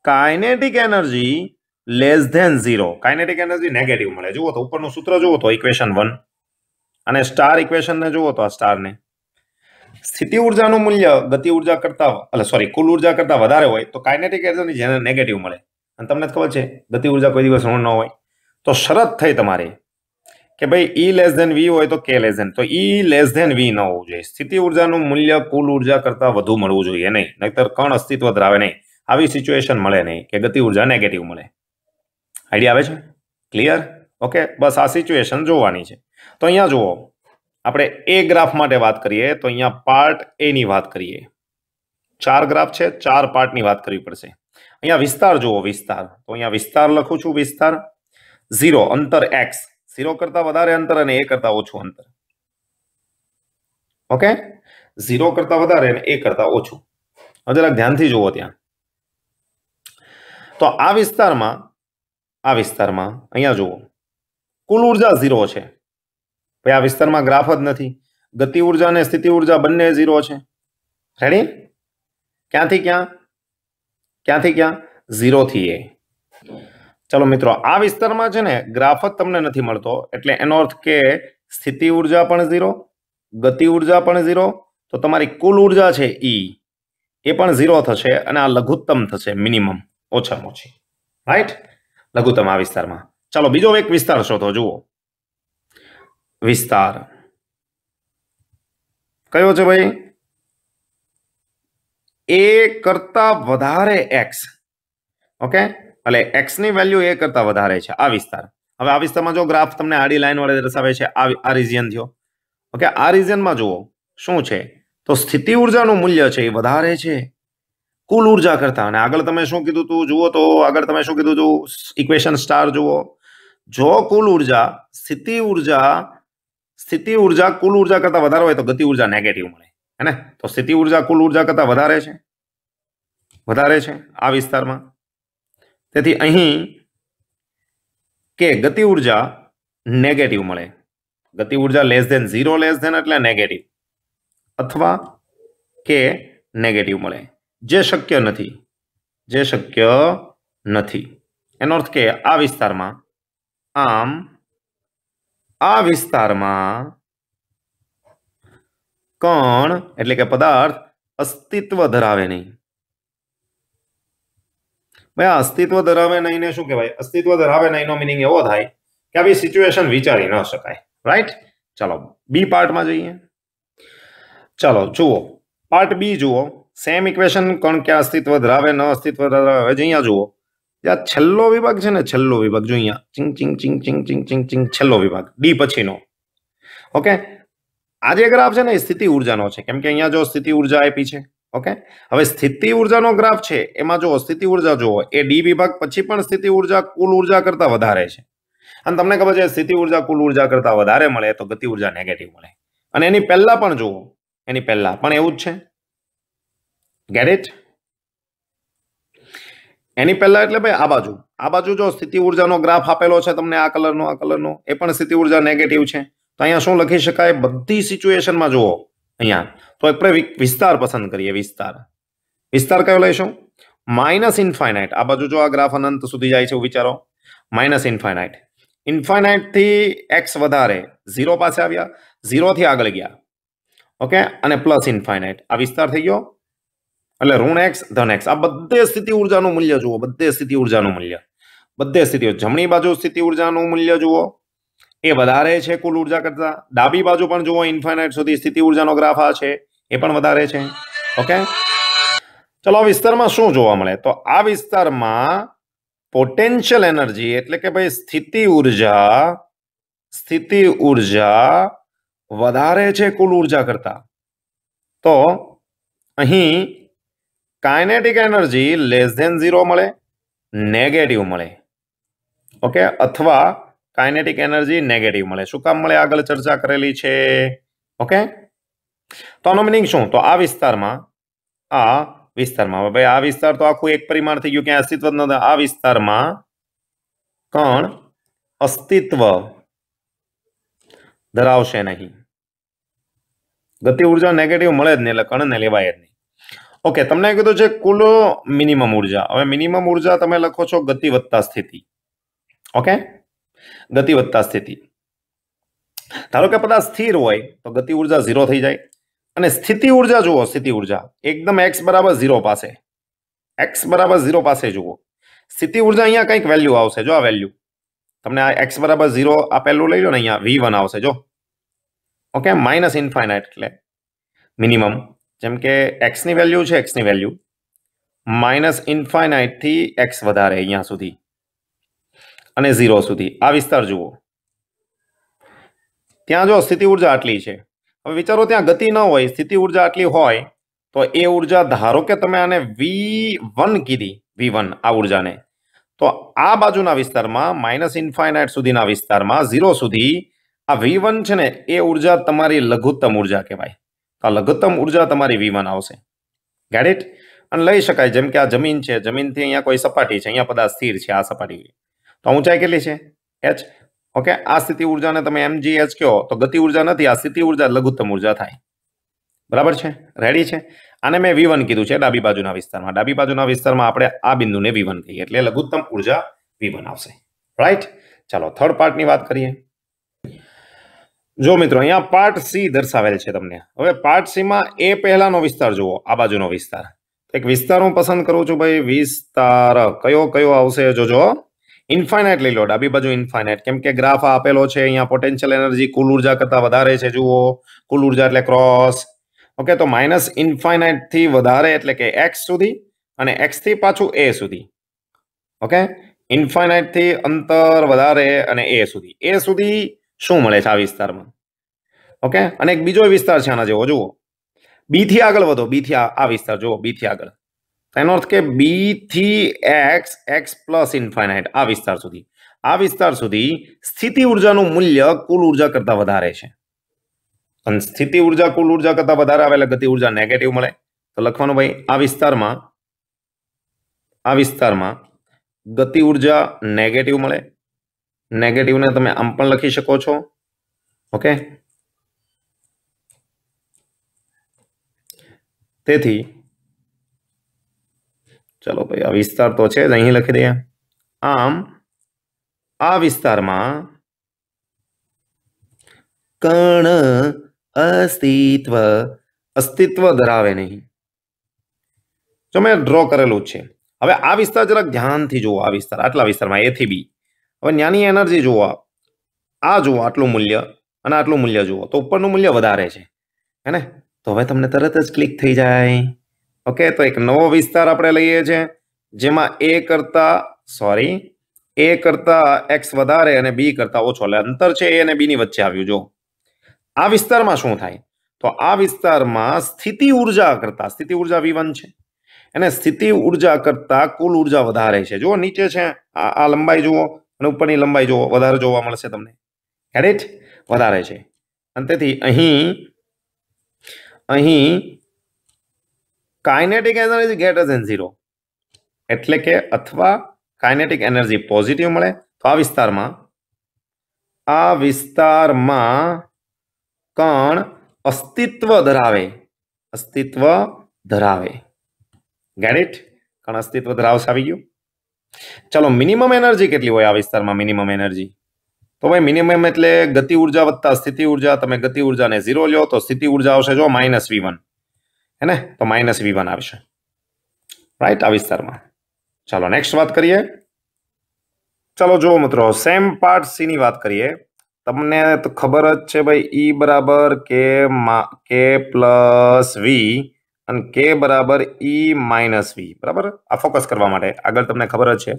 Speaker 1: kinetic energy less than zero kinetic energy negative મળે જુઓ તો ઉપરનું સૂત્ર જુઓ તો ઇક્વેશન વન અને સ્ટાર ઇક્વેશનને જુઓ તો આ સ્ટારને સ્થિતિ ઉર્જાનું મૂલ્ય ગતિ ઉર્જા કરતાં એટલે સોરી કુલ ઉર્જા કરતાં વધારે હોય તો કાઇનેટિક એનર્જી જેને નેગેટિવ મળે અને તમને ખબર છે ગતિ ઉર્જા કોઈ દિવસ ઋણ ન હોય તો શરત થઈ તમારે કે ભાઈ ઈ લેસ ધેન વી હોય તો કે લેસ ધેન તો ઈ લેસ ધેન વી ન હોવું જોઈએ સ્થિતિ ઉર્જાનું મૂલ્ય કુલ ઉર્જા કરતાં વધુ મળવું જોઈએ નહીં નહીતર કણ અસ્તિત્વ ધરાવે નહીં આવી સિચ્યુએશન મળે નહીં કે ગતિ ઉર્જા નેગેટિવ મળે આઈડિયા આવે છે ક્લિયર ઓકે બસ આ સિચ્યુએશન જોવાની છે તો અહીંયા જુઓ આપણે એ ગ્રાફ માટે વાત કરીએ તો અહીંયા પાર્ટ એની વાત કરીએ ચાર ગ્રાફ છે ચાર પાર્ટની વાત કરવી પડશે અહીંયા વિસ્તાર જુઓ વિસ્તાર તો અહીંયા વિસ્તાર લખું છું વિસ્તાર ઝીરો અંતર એક્સ ઝીરો કરતા વધારે અંતર અને એ કરતા ઓછું અંતર ઓકે ઝીરો કરતા વધારે અને એ કરતા ઓછું જરાક ધ્યાનથી જુઓ ત્યાં તો આ વિસ્તારમાં આ વિસ્તારમાં અહીંયા જુઓ કુલ ઉર્જા ઝીરો છે ભાઈ આ વિસ્તારમાં ગ્રાફ જ નથી ગતિ ઉર્જા અને સ્થિતિ ઉર્જા બંને ઝીરો છે રેડી ક્યાંથી ક્યાં ક્યાંથી ક્યાં ઝીરોથી એ ચાલો મિત્રો આ વિસ્તારમાં છે ને ગ્રાફ જ તમને નથી મળતો એટલે એનો અર્થ કે સ્થિતિ ઉર્જા પણ ઝીરો ગતિ ઉર્જા પણ ઝીરો તો તમારી કુલ ઉર્જા છે ઈ e. એ પણ ઝીરો થશે અને આ લઘુત્તમ થશે મિનિમમ ઓછામાં ઓછી રાઈટ લઘુત્તમ આ વિસ્તારમાં ચાલો બીજો એક વિસ્તાર શોધો જુઓ વિસ્તાર કયો છે ભાઈ એ કરતા વધારે એક્સ ઓકે એટલે એક્સની વેલ્યુ એ કરતા વધારે છે આ વિસ્તાર હવે આ વિસ્તારમાં જો ગ્રાફ તમને આડી લાઈન વડે દર્શાવે છે આ રિજિયન થયો ઓકે આ રિજિયનમાં જુઓ શું છે તો સ્થિતિ ઉર્જાનું મૂલ્ય છે એ વધારે છે કુલ ઉર્જા કરતા અને આગળ તમે શું કીધું તું જુઓ તો આગળ તમે શું કીધું તું ઇક્વેશન સ્ટાર જુઓ જો કુલ ઉર્જા સ્થિતિ ઉર્જા સ્થિતિ ઉર્જા કુલ ઉર્જા કરતા વધારે હોય તો ગતિ ઉર્જા નેગેટિવ મળે હે ને તો સ્થિતિ ઉર્જા કુલ ઉર્જા કરતા વધારે છે વધારે છે આ વિસ્તારમાં તેથી અહી કે ગતિ ઊર્જા નેગેટિવ મળે ગતિ ઊર્જા લેસ ધેન 0 લેસ ધેન એટલે નેગેટિવ અથવા કે નેગેટિવ મળે જે શક્ય નથી જે શક્ય નથી એનો અર્થ કે આ વિસ્તારમાં આમ આ વિસ્તારમાં કણ એટલે કે પદાર્થ અસ્તિત્વ ધરાવે નહીં ભાઈ આ અસ્તિત્વ ધરાવે નહીં ને શું કહેવાય અસ્તિત્વ ધરાવે નહીંનો મિનિંગ એવો થાય કે આવી સિચ્યુએશન વિચારી ન શકાય રાઈટ ચાલો બી પાર્ટમાં જઈએ ચાલો જુઓ પાર્ટ બી જુઓ સેમ ઇક્વેશન કોણ ક્યાં અસ્તિત્વ ધરાવે ન અસ્તિત્વ ધરાવે જ અહીંયા જુઓ જ્યાં છેલ્લો વિભાગ છે ને છેલ્લો વિભાગ જો અહીંયા ચિંગ ચિંગ ચિંગ ચિંગ ચિંગ ચિંગ ચિંગ છેલ્લો વિભાગ ડી પછીનો ઓકે આ જે ગ્રાફ છે ને એ સ્થિતિ ઉર્જાનો છે કેમ કે અહીંયા જો સ્થિતિ ઉર્જા આપી છે ઓકે હવે સ્થિતિ ઉર્જાનો ગ્રાફ છે એમાં જુઓ સ્થિતિ ઉર્જા જુઓ એ ડી વિભાગ પછી પણ સ્થિતિ ઉર્જા કુલ ઉર્જા કરતા વધારે છે અને તમને ખબર છે સ્થિતિ ઉર્જા કુલ ઉર્જા કરતા વધારે મળે તો ગતિ ઉર્જા નેગેટિવ મળે અને એની પહેલા પણ જુઓ એની પહેલા પણ એવું જ છે ગેરેજ એની પહેલા એટલે ભાઈ આ બાજુ આ બાજુ જો સ્થિતિ ઉર્જાનો ગ્રાફ આપેલો છે તમને આ કલરનો આ કલરનો એ પણ સ્થિતિ ઉર્જા નેગેટિવ છે તો અહીંયા શું લખી શકાય બધી સિચ્યુએશનમાં જુઓ અહીંયા તો આપણે વિસ્તાર પસંદ કરીએ વિસ્તાર વિસ્તાર કયો લઈશું માઇનસ ઇન્ફાઇનાઇટ આ બાજુ જો આ ગ્રાફ અનંત સુધી જાય છે વિચારો માઇનસ ઇન્ફાઇનાઇટ ઇન્ફાઇનાઇટથી એક્સ વધારે ઝીરો પાસે આવ્યા ઝીરોથી આગળ ગયા ઓકે અને પ્લસ ઇન્ફાઇનાઇટ આ વિસ્તાર થઈ ગયો એટલે ઋણ એક્સ ધન એક્સ આ બધે સ્થિતિ ઉર્જાનું મૂલ્ય જુઓ બધે સ્થિતિ ઉર્જાનું મૂલ્ય બધે સ્થિતિઓ જમણી બાજુ સ્થિતિ ઉર્જાનું મૂલ્ય જુઓ એ વધારે છે કુલ ઉર્જા કરતા ડાબી બાજુ પણ જુઓ ઇન્ફાઇનાઇટ સુધી સ્થિતિ ઉર્જાનો ગ્રાફ આ છે એ પણ વધારે છે ઓકે ચલો વિસ્તારમાં શું જોવા મળે તો આ વિસ્તારમાં પોટેન્શિયલ એનર્જી એટલે કે ભાઈ સ્થિતિ ઉર્જા સ્થિતિ ઉર્જા વધારે છે કુલ ઉર્જા કરતા તો અહીં kinetic energy less than zero મળે નેગેટિવ મળે ઓકે અથવા કાઇનેટિક એનર્જી નેગેટિવ મળે શું કામ મળે આગળ ચર્ચા કરેલી છે ઓકે તો આનો મિનિંગ શું તો આ વિસ્તારમાં આ વિસ્તારમાં હવે ભાઈ આ વિસ્તાર તો આખું એક પરિમાણ થઈ ગયું ક્યાંય અસ્તિત્વ નથી આ વિસ્તારમાં કણ અસ્તિત્વ ધરાવશે નહીં ગતિ ઉર્જા નેગેટિવ મળે જ નહીં એટલે કણને લેવાય જ નહીં ઓકે તમને કીધું છે કુલ મિનિમમ ઉર્જા હવે મિનિમમ ઉર્જા તમે લખો છો ગતિ વત્તા સ્થિતિ ઓકે ગતિ વત્તા સ્થિતિ ધારો કે પદાર્થ સ્થિર હોય તો ગતિ ઉર્જા ઝીરો થઈ જાય અને સ્થિતિ ઉર્જા જુઓ સ્થિતિ ઉર્જા એકદમ એક્સ બરાબર ઝીરો પાસે એક્સ બરાબર ઝીરો પાસે જુઓ સ્થિતિ ઉર્જા અહીંયા કંઈક વેલ્યુ આવશે જો આ વેલ્યુ તમને આ એક્સ બરાબર ઝીરો આ પહેલું લઈ લો ને અહીંયા વી વન આવશે જો ઓકે માઇનસ ઇન્ફાઇનાઇટ એટલે મિનિમમ જેમ કે એક્સની વેલ્યુ છે એક્સની વેલ્યુ માઇનસ ઇન્ફાઇનાઇટથી એક્સ વધારે અહીંયા સુધી અને ઝીરો સુધી આ વિસ્તાર જુઓ ત્યાં જો સ્થિતિ ઉર્જા આટલી છે હવે વિચારો ત્યાં ગતિ ન હોય સ્થિતિ ઉર્જા આટલી હોય તો એ ઉર્જા ધારો કે તમે આને વી વન કીધી વી વન આ ઉર્જાને તો આ બાજુના વિસ્તારમાં માઇનસ ઇન્ફાઇનાઇટ સુધીના વિસ્તારમાં ઝીરો સુધી આ વી વન છે ને એ ઉર્જા તમારી લઘુત્તમ ઉર્જા કહેવાય આ લઘુત્તમ ઉર્જા તમારી વી વન આવશે ગેડિટ અને લઈ શકાય જેમ કે આ જમીન છે જમીનથી અહીંયા કોઈ સપાટી છે અહીંયા પદાર્થ સ્થિર છે આ સપાટી તો ઊંચાઈ કેટલી છે એચ ઓકે આ સ્થિતિ ઉર્જાને તમે એમજીએચ કહો તો ગતિ ઉર્જા નથી આ સ્થિતિ ઉર્જા લઘુત્તમ ઉર્જા થાય બરાબર છે રેડી છે આને મેં વિવન કીધું છે ડાબી બાજુના વિસ્તારમાં ડાબી બાજુના વિસ્તારમાં આપણે આ બિંદુને વિવન કહીએ એટલે લઘુત્તમ ઉર્જા વિવન આવશે રાઈટ ચાલો થર્ડ પાર્ટની વાત કરીએ જો મિત્રો અહીંયા પાર્ટ સી દર્શાવેલ છે તમને હવે પાર્ટ સીમાં એ પહેલાનો વિસ્તાર જુઓ આ બાજુનો વિસ્તાર એક વિસ્તાર હું પસંદ કરું છું ભાઈ વિસ્તાર કયો કયો આવશે જોજો ઇન્ફાઇનાઇટલી લોડ આ બી બાજુ ઇન્ફાઇનાઇટ કેમ કે ગ્રાફ આપેલો છે અહીંયા પોટેન્શિયલ એનર્જી કુલ ઉર્જા કરતાં વધારે છે જુઓ કુલ ઉર્જા એટલે ક્રોસ ઓકે તો માઇનસ ઇન્ફાઇનાઇટથી વધારે એટલે કે એક્સ સુધી અને એક્સથી પાછું એ સુધી ઓકે ઇન્ફાઇનાઇટથી અંતર વધારે અને એ સુધી એ સુધી શું મળે છે આ વિસ્તારમાં ઓકે અને એક બીજો વિસ્તાર છે આના જેવો જુઓ બીથી આગળ વધો બીથી આ વિસ્તાર જુઓ બીથી આગળ એનો અર્થ કે બી થી એક્સ એક્સ પ્લસ ઇન્ફાઇનાઇટ આ વિસ્તાર સુધી આ વિસ્તાર સુધી સ્થિતિ ઉર્જાનું મૂલ્ય કુલ ઉર્જા કરતાં વધારે છે અને સ્થિતિ ઉર્જા કુલ ઉર્જા કરતાં વધારે આવે એટલે ગતિ ઉર્જા નેગેટિવ મળે તો લખવાનું ભાઈ આ વિસ્તારમાં આ વિસ્તારમાં ગતિ ઉર્જા નેગેટિવ મળે નેગેટિવને તમે આમ પણ લખી શકો છો ઓકે તેથી ચલો ભાઈ આ વિસ્તાર તો છે જ અહીં લખી દઈએ આમ આ વિસ્તારમાં કણ અસ્તિત્વ અસ્તિત્વ ધરાવે નહીં જો મેં ડ્રો કરેલું છે હવે આ વિસ્તાર જરાક ધ્યાનથી જુઓ આ વિસ્તાર આટલા વિસ્તારમાં એથી બી હવે ન્યાની એનર્જી જુઓ આ જુઓ આટલું મૂલ્ય અને આટલું મૂલ્ય જુઓ તો ઉપરનું મૂલ્ય વધારે છે હે ને તો હવે તમને તરત જ ક્લિક થઈ જાય ઓકે તો એક નવો વિસ્તાર આપણે લઈએ છીએ જેમાં એ કરતાં સોરી એ કરતાં એક્સ વધારે અને બી કરતાં ઓછો એટલે અંતર છે એ અને ની વચ્ચે આવ્યું જો આ વિસ્તારમાં શું થાય તો આ વિસ્તારમાં સ્થિતિ ઉર્જા કરતાં સ્થિતિ ઉર્જા વી છે અને સ્થિતિ ઉર્જા કરતાં કુલ ઉર્જા વધારે છે જુઓ નીચે છે આ લંબાઈ જુઓ અને ઉપરની લંબાઈ જુઓ વધારે જોવા મળશે તમને એડિટ વધારે છે અને તેથી અહીં અહીં kinetic energy greater than zero એટલે કે અથવા કાઇનેટિક એનર્જી પોઝિટિવ મળે તો આ વિસ્તારમાં આ વિસ્તારમાં કણ અસ્તિત્વ ધરાવે અસ્તિત્વ ધરાવે ગેટ ઇટ કણ અસ્તિત્વ ધરાવશે આવી ગયું ચલો મિનિમમ એનર્જી કેટલી હોય આ વિસ્તારમાં મિનિમમ એનર્જી તો ભાઈ મિનિમમ એટલે ગતિ ઉર્જા વત્તા સ્થિતિ ઉર્જા તમે ગતિ ઉર્જાને ઝીરો લો તો સ્થિતિ ઉર્જા આવશે જો માઇનસ વી વન હે ને તો માઇનસ વી વન આવશે રાઈટ આ વિસ્તારમાં ચાલો નેક્સ્ટ વાત કરીએ ચાલો જુઓ મિત્રો સેમ પાર્ટ સીની વાત કરીએ તમને તો ખબર જ છે ભાઈ ઈ e બરાબર કે કે પ્લસ વી અને કે બરાબર ઈ માઇનસ વી બરાબર આ ફોકસ કરવા માટે આગળ તમને ખબર જ છે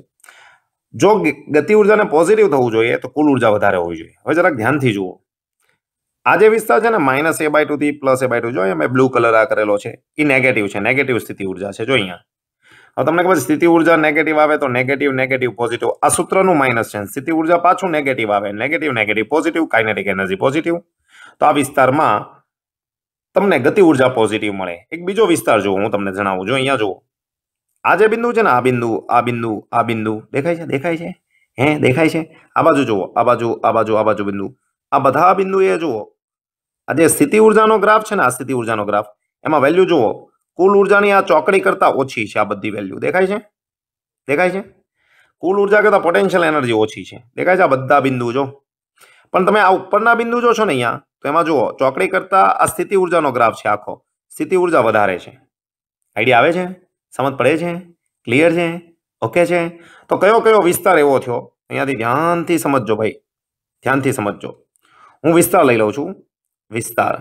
Speaker 1: જો ગતિ ઉર્જાને પોઝિટિવ થવું જોઈએ તો કુલ ઉર્જા વધારે હોવી જોઈએ હવે જરાક ધ્યાનથી જુઓ આ જે વિસ્તાર છે ને માઇનસ એ બાય ટુ થી પ્લસ એ બાય ટુ જો અહીંયા મેં બ્લુ કલર આ કરેલો છે એ નેગેટિવ છે નેગેટિવ સ્થિતિ ઉર્જા છે જો અહીંયા હવે તમને ખબર સ્થિતિ ઉર્જા નેગેટિવ આવે તો નેગેટિવ નેગેટિવ પોઝિટિવ આ સૂત્રનું માઇનસ છે સ્થિતિ ઉર્જા પાછું નેગેટિવ આવે negative negative positive kinetic energy positive તો આ વિસ્તારમાં તમને ગતિ ઉર્જા પોઝિટિવ મળે એક બીજો વિસ્તાર જુઓ હું તમને જણાવું જો અહીંયા જુઓ આ જે બિંદુ છે ને આ બિંદુ આ બિંદુ આ બિંદુ દેખાય છે દેખાય છે હે દેખાય છે આ બાજુ જુઓ આ બાજુ આ બાજુ આ બાજુ બિંદુ આ બધા બિંદુએ જુઓ આ જે સ્થિતિ ઉર્જાનો ગ્રાફ છે ને આ સ્થિતિ ઉર્જાનો ગ્રાફ એમાં વેલ્યુ જુઓ કુલ ઉર્જાની આ ચોકડી કરતાં ઓછી છે આ બધી વેલ્યુ દેખાય છે દેખાય છે કુલ ઉર્જા કરતાં પોટેન્શિયલ એનર્જી ઓછી છે દેખાય છે આ બધા બિંદુ જો પણ તમે આ ઉપરના બિંદુ જો છો ને અહીંયા તો એમાં જુઓ ચોકડી કરતાં આ સ્થિતિ ઉર્જાનો ગ્રાફ છે આખો સ્થિતિ ઉર્જા વધારે છે આઈડિયા આવે છે સમજ પડે છે ક્લિયર છે ઓકે છે તો કયો કયો વિસ્તાર એવો થયો અહીંયાથી ધ્યાનથી સમજજો ભાઈ ધ્યાનથી સમજજો હું વિસ્તાર લઈ લઉં છું વિસ્તાર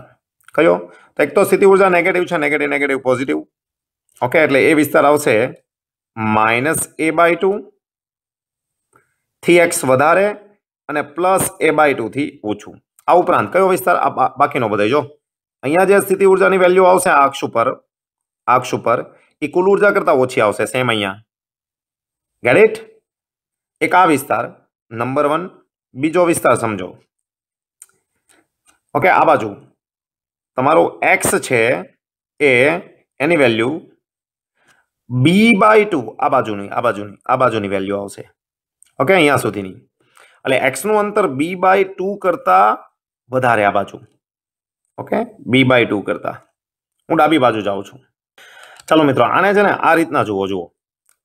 Speaker 1: કયો તો એક તો સ્થિતિ ઉર્જા નેગેટિવ છે નેગેટિવ નેગેટિવ પોઝિટિવ ઓકે એટલે એ વિસ્તાર આવશે માઇનસ એ બાય ટુ થી એક્સ વધારે અને પ્લસ એ બાય ટુથી ઓછું આ ઉપરાંત કયો વિસ્તાર બાકીનો બધાય જો અહીંયા જે સ્થિતિ ઉર્જાની વેલ્યુ આવશે અક્ષ ઉપર અક્ષ ઉપર એ કુલ ઉર્જા કરતાં ઓછી આવશે સેમ અહીંયા ગેટ ઇટ એક આ વિસ્તાર નંબર વન બીજો વિસ્તાર સમજો ઓકે આ બાજુ તમારો એક્સ છે એ એની વેલ્યુ બી બાય ટુ આ બાજુની આ બાજુની આ બાજુની વેલ્યુ આવશે ઓકે અહીંયા સુધીની એટલે એક્સનું અંતર બી બાય ટુ કરતાં વધારે આ બાજુ ઓકે બી બાય ટુ કરતાં હું ડાબી બાજુ જાઉં છું ચાલો મિત્રો આને છે ને આ રીતના જુઓ જુઓ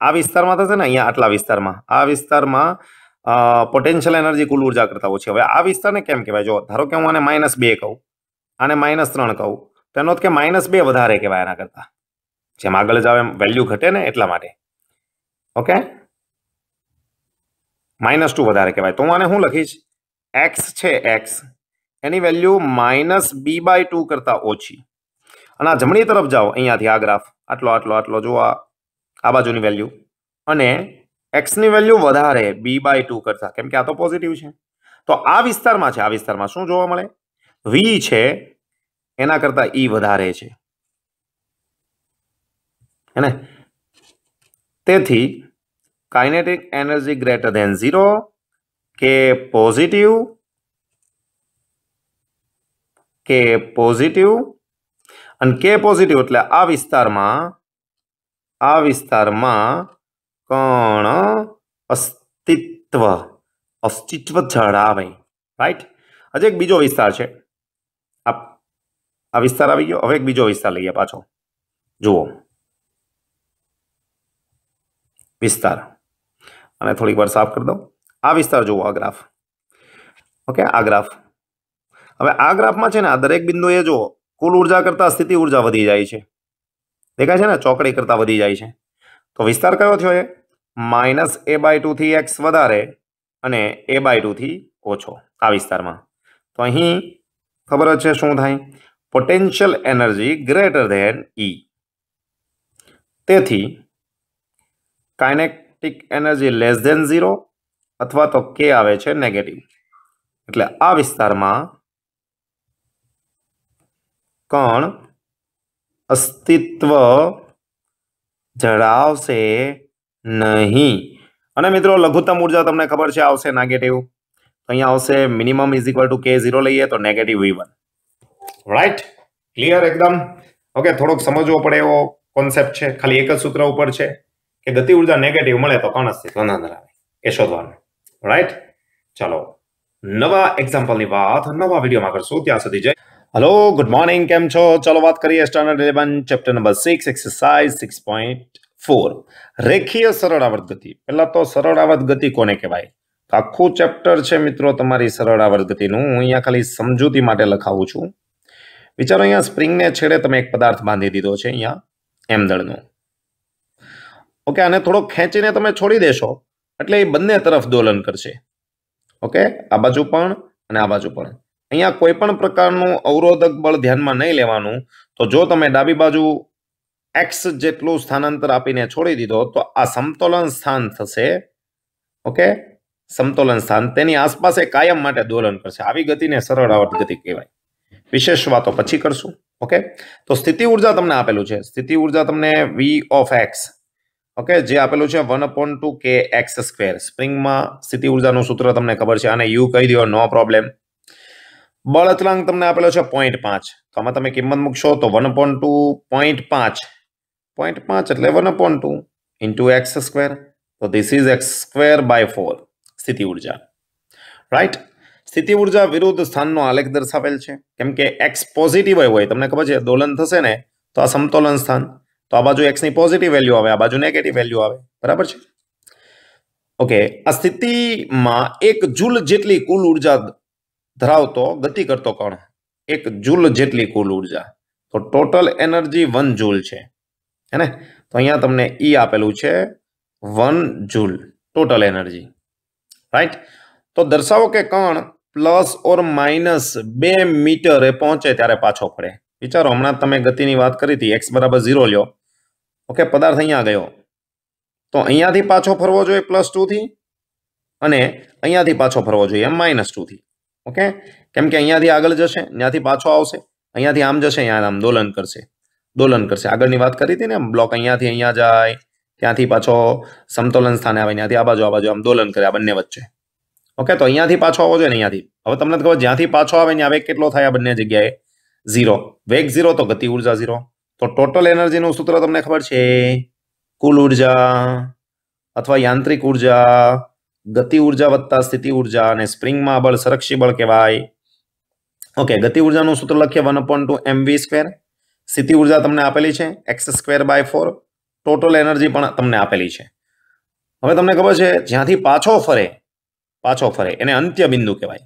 Speaker 1: આ વિસ્તારમાં થશે ને અહીંયા આટલા વિસ્તારમાં આ વિસ્તારમાં પોટેન્શિયલ એનર્જી કુલ ઉર્જા કરતાં ઓછી હવે આ વિસ્તારને કેમ કહેવાય જો ધારો કે હું આને માઇનસ બે કહું આને માઇનસ ત્રણ કહું તેનો કે માઇનસ બે વધારે કહેવાય એના કરતાં જેમ આગળ જાવ એમ વેલ્યુ ઘટે ને એટલા માટે ઓકે માઇનસ ટુ વધારે કહેવાય તો હું આને હું લખીશ એક્સ છે એક્સ એની value minus b by two કરતાં ઓછી અને આ જમણી તરફ જાઓ અહીંયાથી આ ગ્રાફ આટલો આટલો આટલો જો આ બાજુની વેલ્યુ અને એક્સની વેલ્યુ વધારે બી બાય ટુ કરતા કેમ કે આ તો પોઝિટિવ છે તો આ વિસ્તારમાં છે આ વિસ્તારમાં શું જોવા મળે વી છે એના કરતા ઈ e વધારે છે હેને તેથી kinetic energy greater than zero કે પોઝિટિવ કે પોઝિટિવ અને કે પોઝિટિવ એટલે આ વિસ્તારમાં આ વિસ્તારમાં કણ અસ્તિત્વ અસ્તિત્વ ધરાવે રાઈટ હજે એક બીજો વિસ્તાર છે આ વિસ્તાર આવી ગયો હવે એક બીજો વિસ્તાર લઈએ પાછો જુઓ વિસ્તાર અને થોડીક વાર સાફ કરી દો આ વિસ્તાર જુઓ આ ગ્રાફ ઓકે આ ગ્રાફ હવે આ ગ્રાફમાં છે ને આ દરેક બિંદુએ જુઓ કુલ ઉર્જા કરતાં સ્થિતિ ઉર્જા વધી જાય છે દેખાય છે ને ચોકડી કરતાં વધી જાય છે તો વિસ્તાર કયો થયો એ માઇનસ એ બાય ટુથી એક્સ વધારે અને એ બાય ટુથી ઓછો આ વિસ્તારમાં તો અહીં ખબર જ છે શું થાય potential energy greater than E તેથી kinetic energy less than zero અથવા તો કે આવે છે નેગેટિવ એટલે આ વિસ્તારમાં કણ અસ્તિત્વ જણાવશે નહીં અને મિત્રો લઘુત્તમ ઉર્જા તમને ખબર છે આવશે નેગેટિવ તો અહીંયા આવશે મિનિમમ ઇઝ ઇક્વલ ટુ કે ઝીરો લઈએ તો negative v one right clear એકદમ ઓકે થોડોક સમજવો પડે એવો કોન્સેપ્ટ છે ખાલી એક જ સૂત્ર ઉપર છે કે ગતિ ઉર્જા નેગેટિવ મળે તો કોણ અસ્તિત્વ ના ધરાવે એ શોધવાનું રાઈટ ચાલો નવા એક્ઝામ્પલની વાત નવા વિડીયોમાં કરશું ત્યાં સુધી જય હલો ગુડ મોર્નિંગ કેમ છો ચલો વાત કરીએ standard eleven chapter number six exercise six point four રેખીય સરળ આવર્ત ગતિ પહેલાં તો સરળ આવર્ત ગતિ કોને કહેવાય આખું ચેપ્ટર છે મિત્રો તમારી સરળ આવર્ત ગતિનું હું અહીંયા ખાલી સમજૂતી માટે લખાવું છું વિચારો અહીંયા સ્પ્રિંગને છેડે તમે એક પદાર્થ બાંધી દીધો છે અહીંયા એમ દળનો ઓકે આને થોડો ખેંચીને તમે છોડી દેશો એટલે એ બંને તરફ દોલન કરશે ઓકે આ બાજુ પણ અને આ બાજુ પણ અહીંયા કોઈ પણ પ્રકારનું અવરોધક બળ ધ્યાનમાં નહીં લેવાનું તો જો તમે ડાબી બાજુ એક્સ જેટલું સ્થાનાંતર આપીને છોડી દીધો તો આ સમતોલન સ્થાન થશે ઓકે સમતોલન સ્થાન તેની આસપાસે કાયમ માટે દોલન કરશે આવી ગતિને સરળ આવર્ત ગતિ કહેવાય વિશેષ વાતો પછી કરશું ઓકે તો સ્થિતિ ઉર્જા તમને આપેલું છે સ્થિતિ ઉર્જા તમને વી ઓફ એક્સ ઓકે જે આપેલું છે વન અપોન ટુ કે એક્સ સ્ક્વેર સ્પ્રિંગમાં સ્થિતિ ઉર્જાનું સૂત્ર તમને ખબર છે અને યુ કહી દો નો પ્રોબ્લેમ બળ અચળાંક તમને આપેલો છે પોઈન્ટ પાંચ તો આમાં તમે કિંમત મૂકશો તો વન પોઈન્ટ ટુ પોઈન્ટ પાંચ પોઈન્ટ પાંચ એટલે one point two into x square તો this is x square by four સ્થિતિ ઉર્જા રાઈટ સ્થિતિ ઉર્જા વિરુદ્ધ સ્થાનનો આલેખ દર્શાવેલ છે કેમ કે એક્સ પોઝિટિવ હોય તમને ખબર છે દોલન થશે ને તો આ સમતોલન સ્થાન તો આ બાજુ એક્સની પોઝિટિવ વેલ્યુ આવે આ બાજુ નેગેટિવ વેલ્યુ આવે બરાબર છે ઓકે આ સ્થિતિમાં એક જૂલ જેટલી કુલ ઉર્જા ધરાવતો ગતિ કરતો કણ એક જૂલ જેટલી કુલ ઉર્જા તો ટોટલ એનર્જી વન જૂલ છે હે ને તો અહીંયા તમને ઈ e આપેલું છે one joule total energy right તો દર્શાવો કે કણ પ્લસ ઓર માઇનસ બે મીટરે પહોંચે ત્યારે પાછો પડે વિચારો હમણાં તમે ગતિની વાત કરી હતી એક્સ બરાબર ઝીરો લ્યો ઓકે પદાર્થ અહીંયા ગયો તો અહીંયાથી પાછો ફરવો જોઈએ પ્લસ ટુથી અને અહીંયાથી પાછો ફરવો જોઈએ એમ માઇનસ ટુથી ઓકે કેમ કે અહીંયાથી આગળ જશે ત્યાંથી પાછો આવશે અહીંયાથી આમ જશે અહીંયા આમ દોલન કરશે દોલન કરશે આગળની વાત કરી હતી ને બ્લોક અહીંયાથી અહીંયા જાય ત્યાંથી પાછો સમતોલન સ્થાને આવે ત્યાંથી આ બાજુ આ બાજુ આમ દોલન કરે આ બંને વચ્ચે ઓકે તો અહીંયાથી પાછો આવો જોઈએ ને અહીંયાથી હવે તમને ખબર જ્યાંથી પાછો આવે ત્યાં વેગ કેટલો થાય આ બંને જગ્યાએ ઝીરો વેગ ઝીરો તો ગતિ ઉર્જા ઝીરો તો ટોટલ એનર્જીનું સૂત્ર તમને ખબર છે કુલ ઉર્જા અથવા યાંત્રિક ઉર્જા ગતિ ઉર્જા વત્તા સ્થિતિ ઉર્જા અને સ્પ્રિંગમાં બળ સરક્ષી બળ કહેવાય ઓકે ગતિ ઉર્જાનું સૂત્ર લખીએ one upon two m v square સ્થિતિ ઉર્જા તમને આપેલી છે x square by four total energy પણ તમને આપેલી છે હવે તમને ખબર છે જ્યાંથી પાછો ફરે પાછો ફરે એને અંત્ય બિંદુ કહેવાય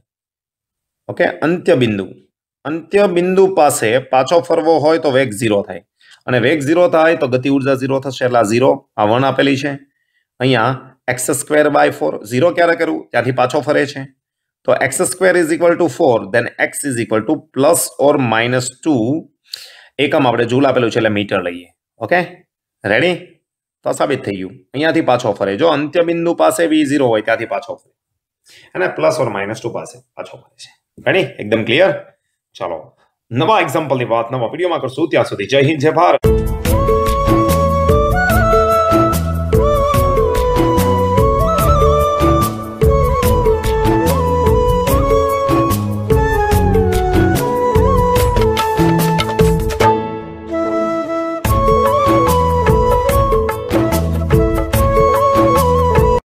Speaker 1: ઓકે અંત્ય બિંદુ અંત્ય બિંદુ પાસે પાછો ફરવો હોય તો વેગ ઝીરો થાય અને વેગ ઝીરો થાય તો ગતિ ઉર્જા ઝીરો થશે એટલે આ ઝીરો આ વન આપેલી છે અહીંયા x square by four zero ક્યારે કરવું ત્યાંથી પાછો ફરે છે તો x square is equal to four then x is equal to plus or minus two એકમ આપણે જૂલ આપેલું છે એટલે મીટર લઈએ ઓકે રેડી તો સાબિત થઈ ગયું અહીંયાથી પાછો ફરે જો અંત્ય બિંદુ પાસે વી ઝીરો હોય ત્યાંથી પાછો ફરે અને પ્લસ ઓર માઇનસ ટુ પાસે પાછો ફરે છે રેડી એકદમ ક્લિયર ચાલો નવા એક્ઝામ્પલની વાત નવા વિડીયોમાં કરશું ત્યાં સુધી જય હિન્દ જય ભારત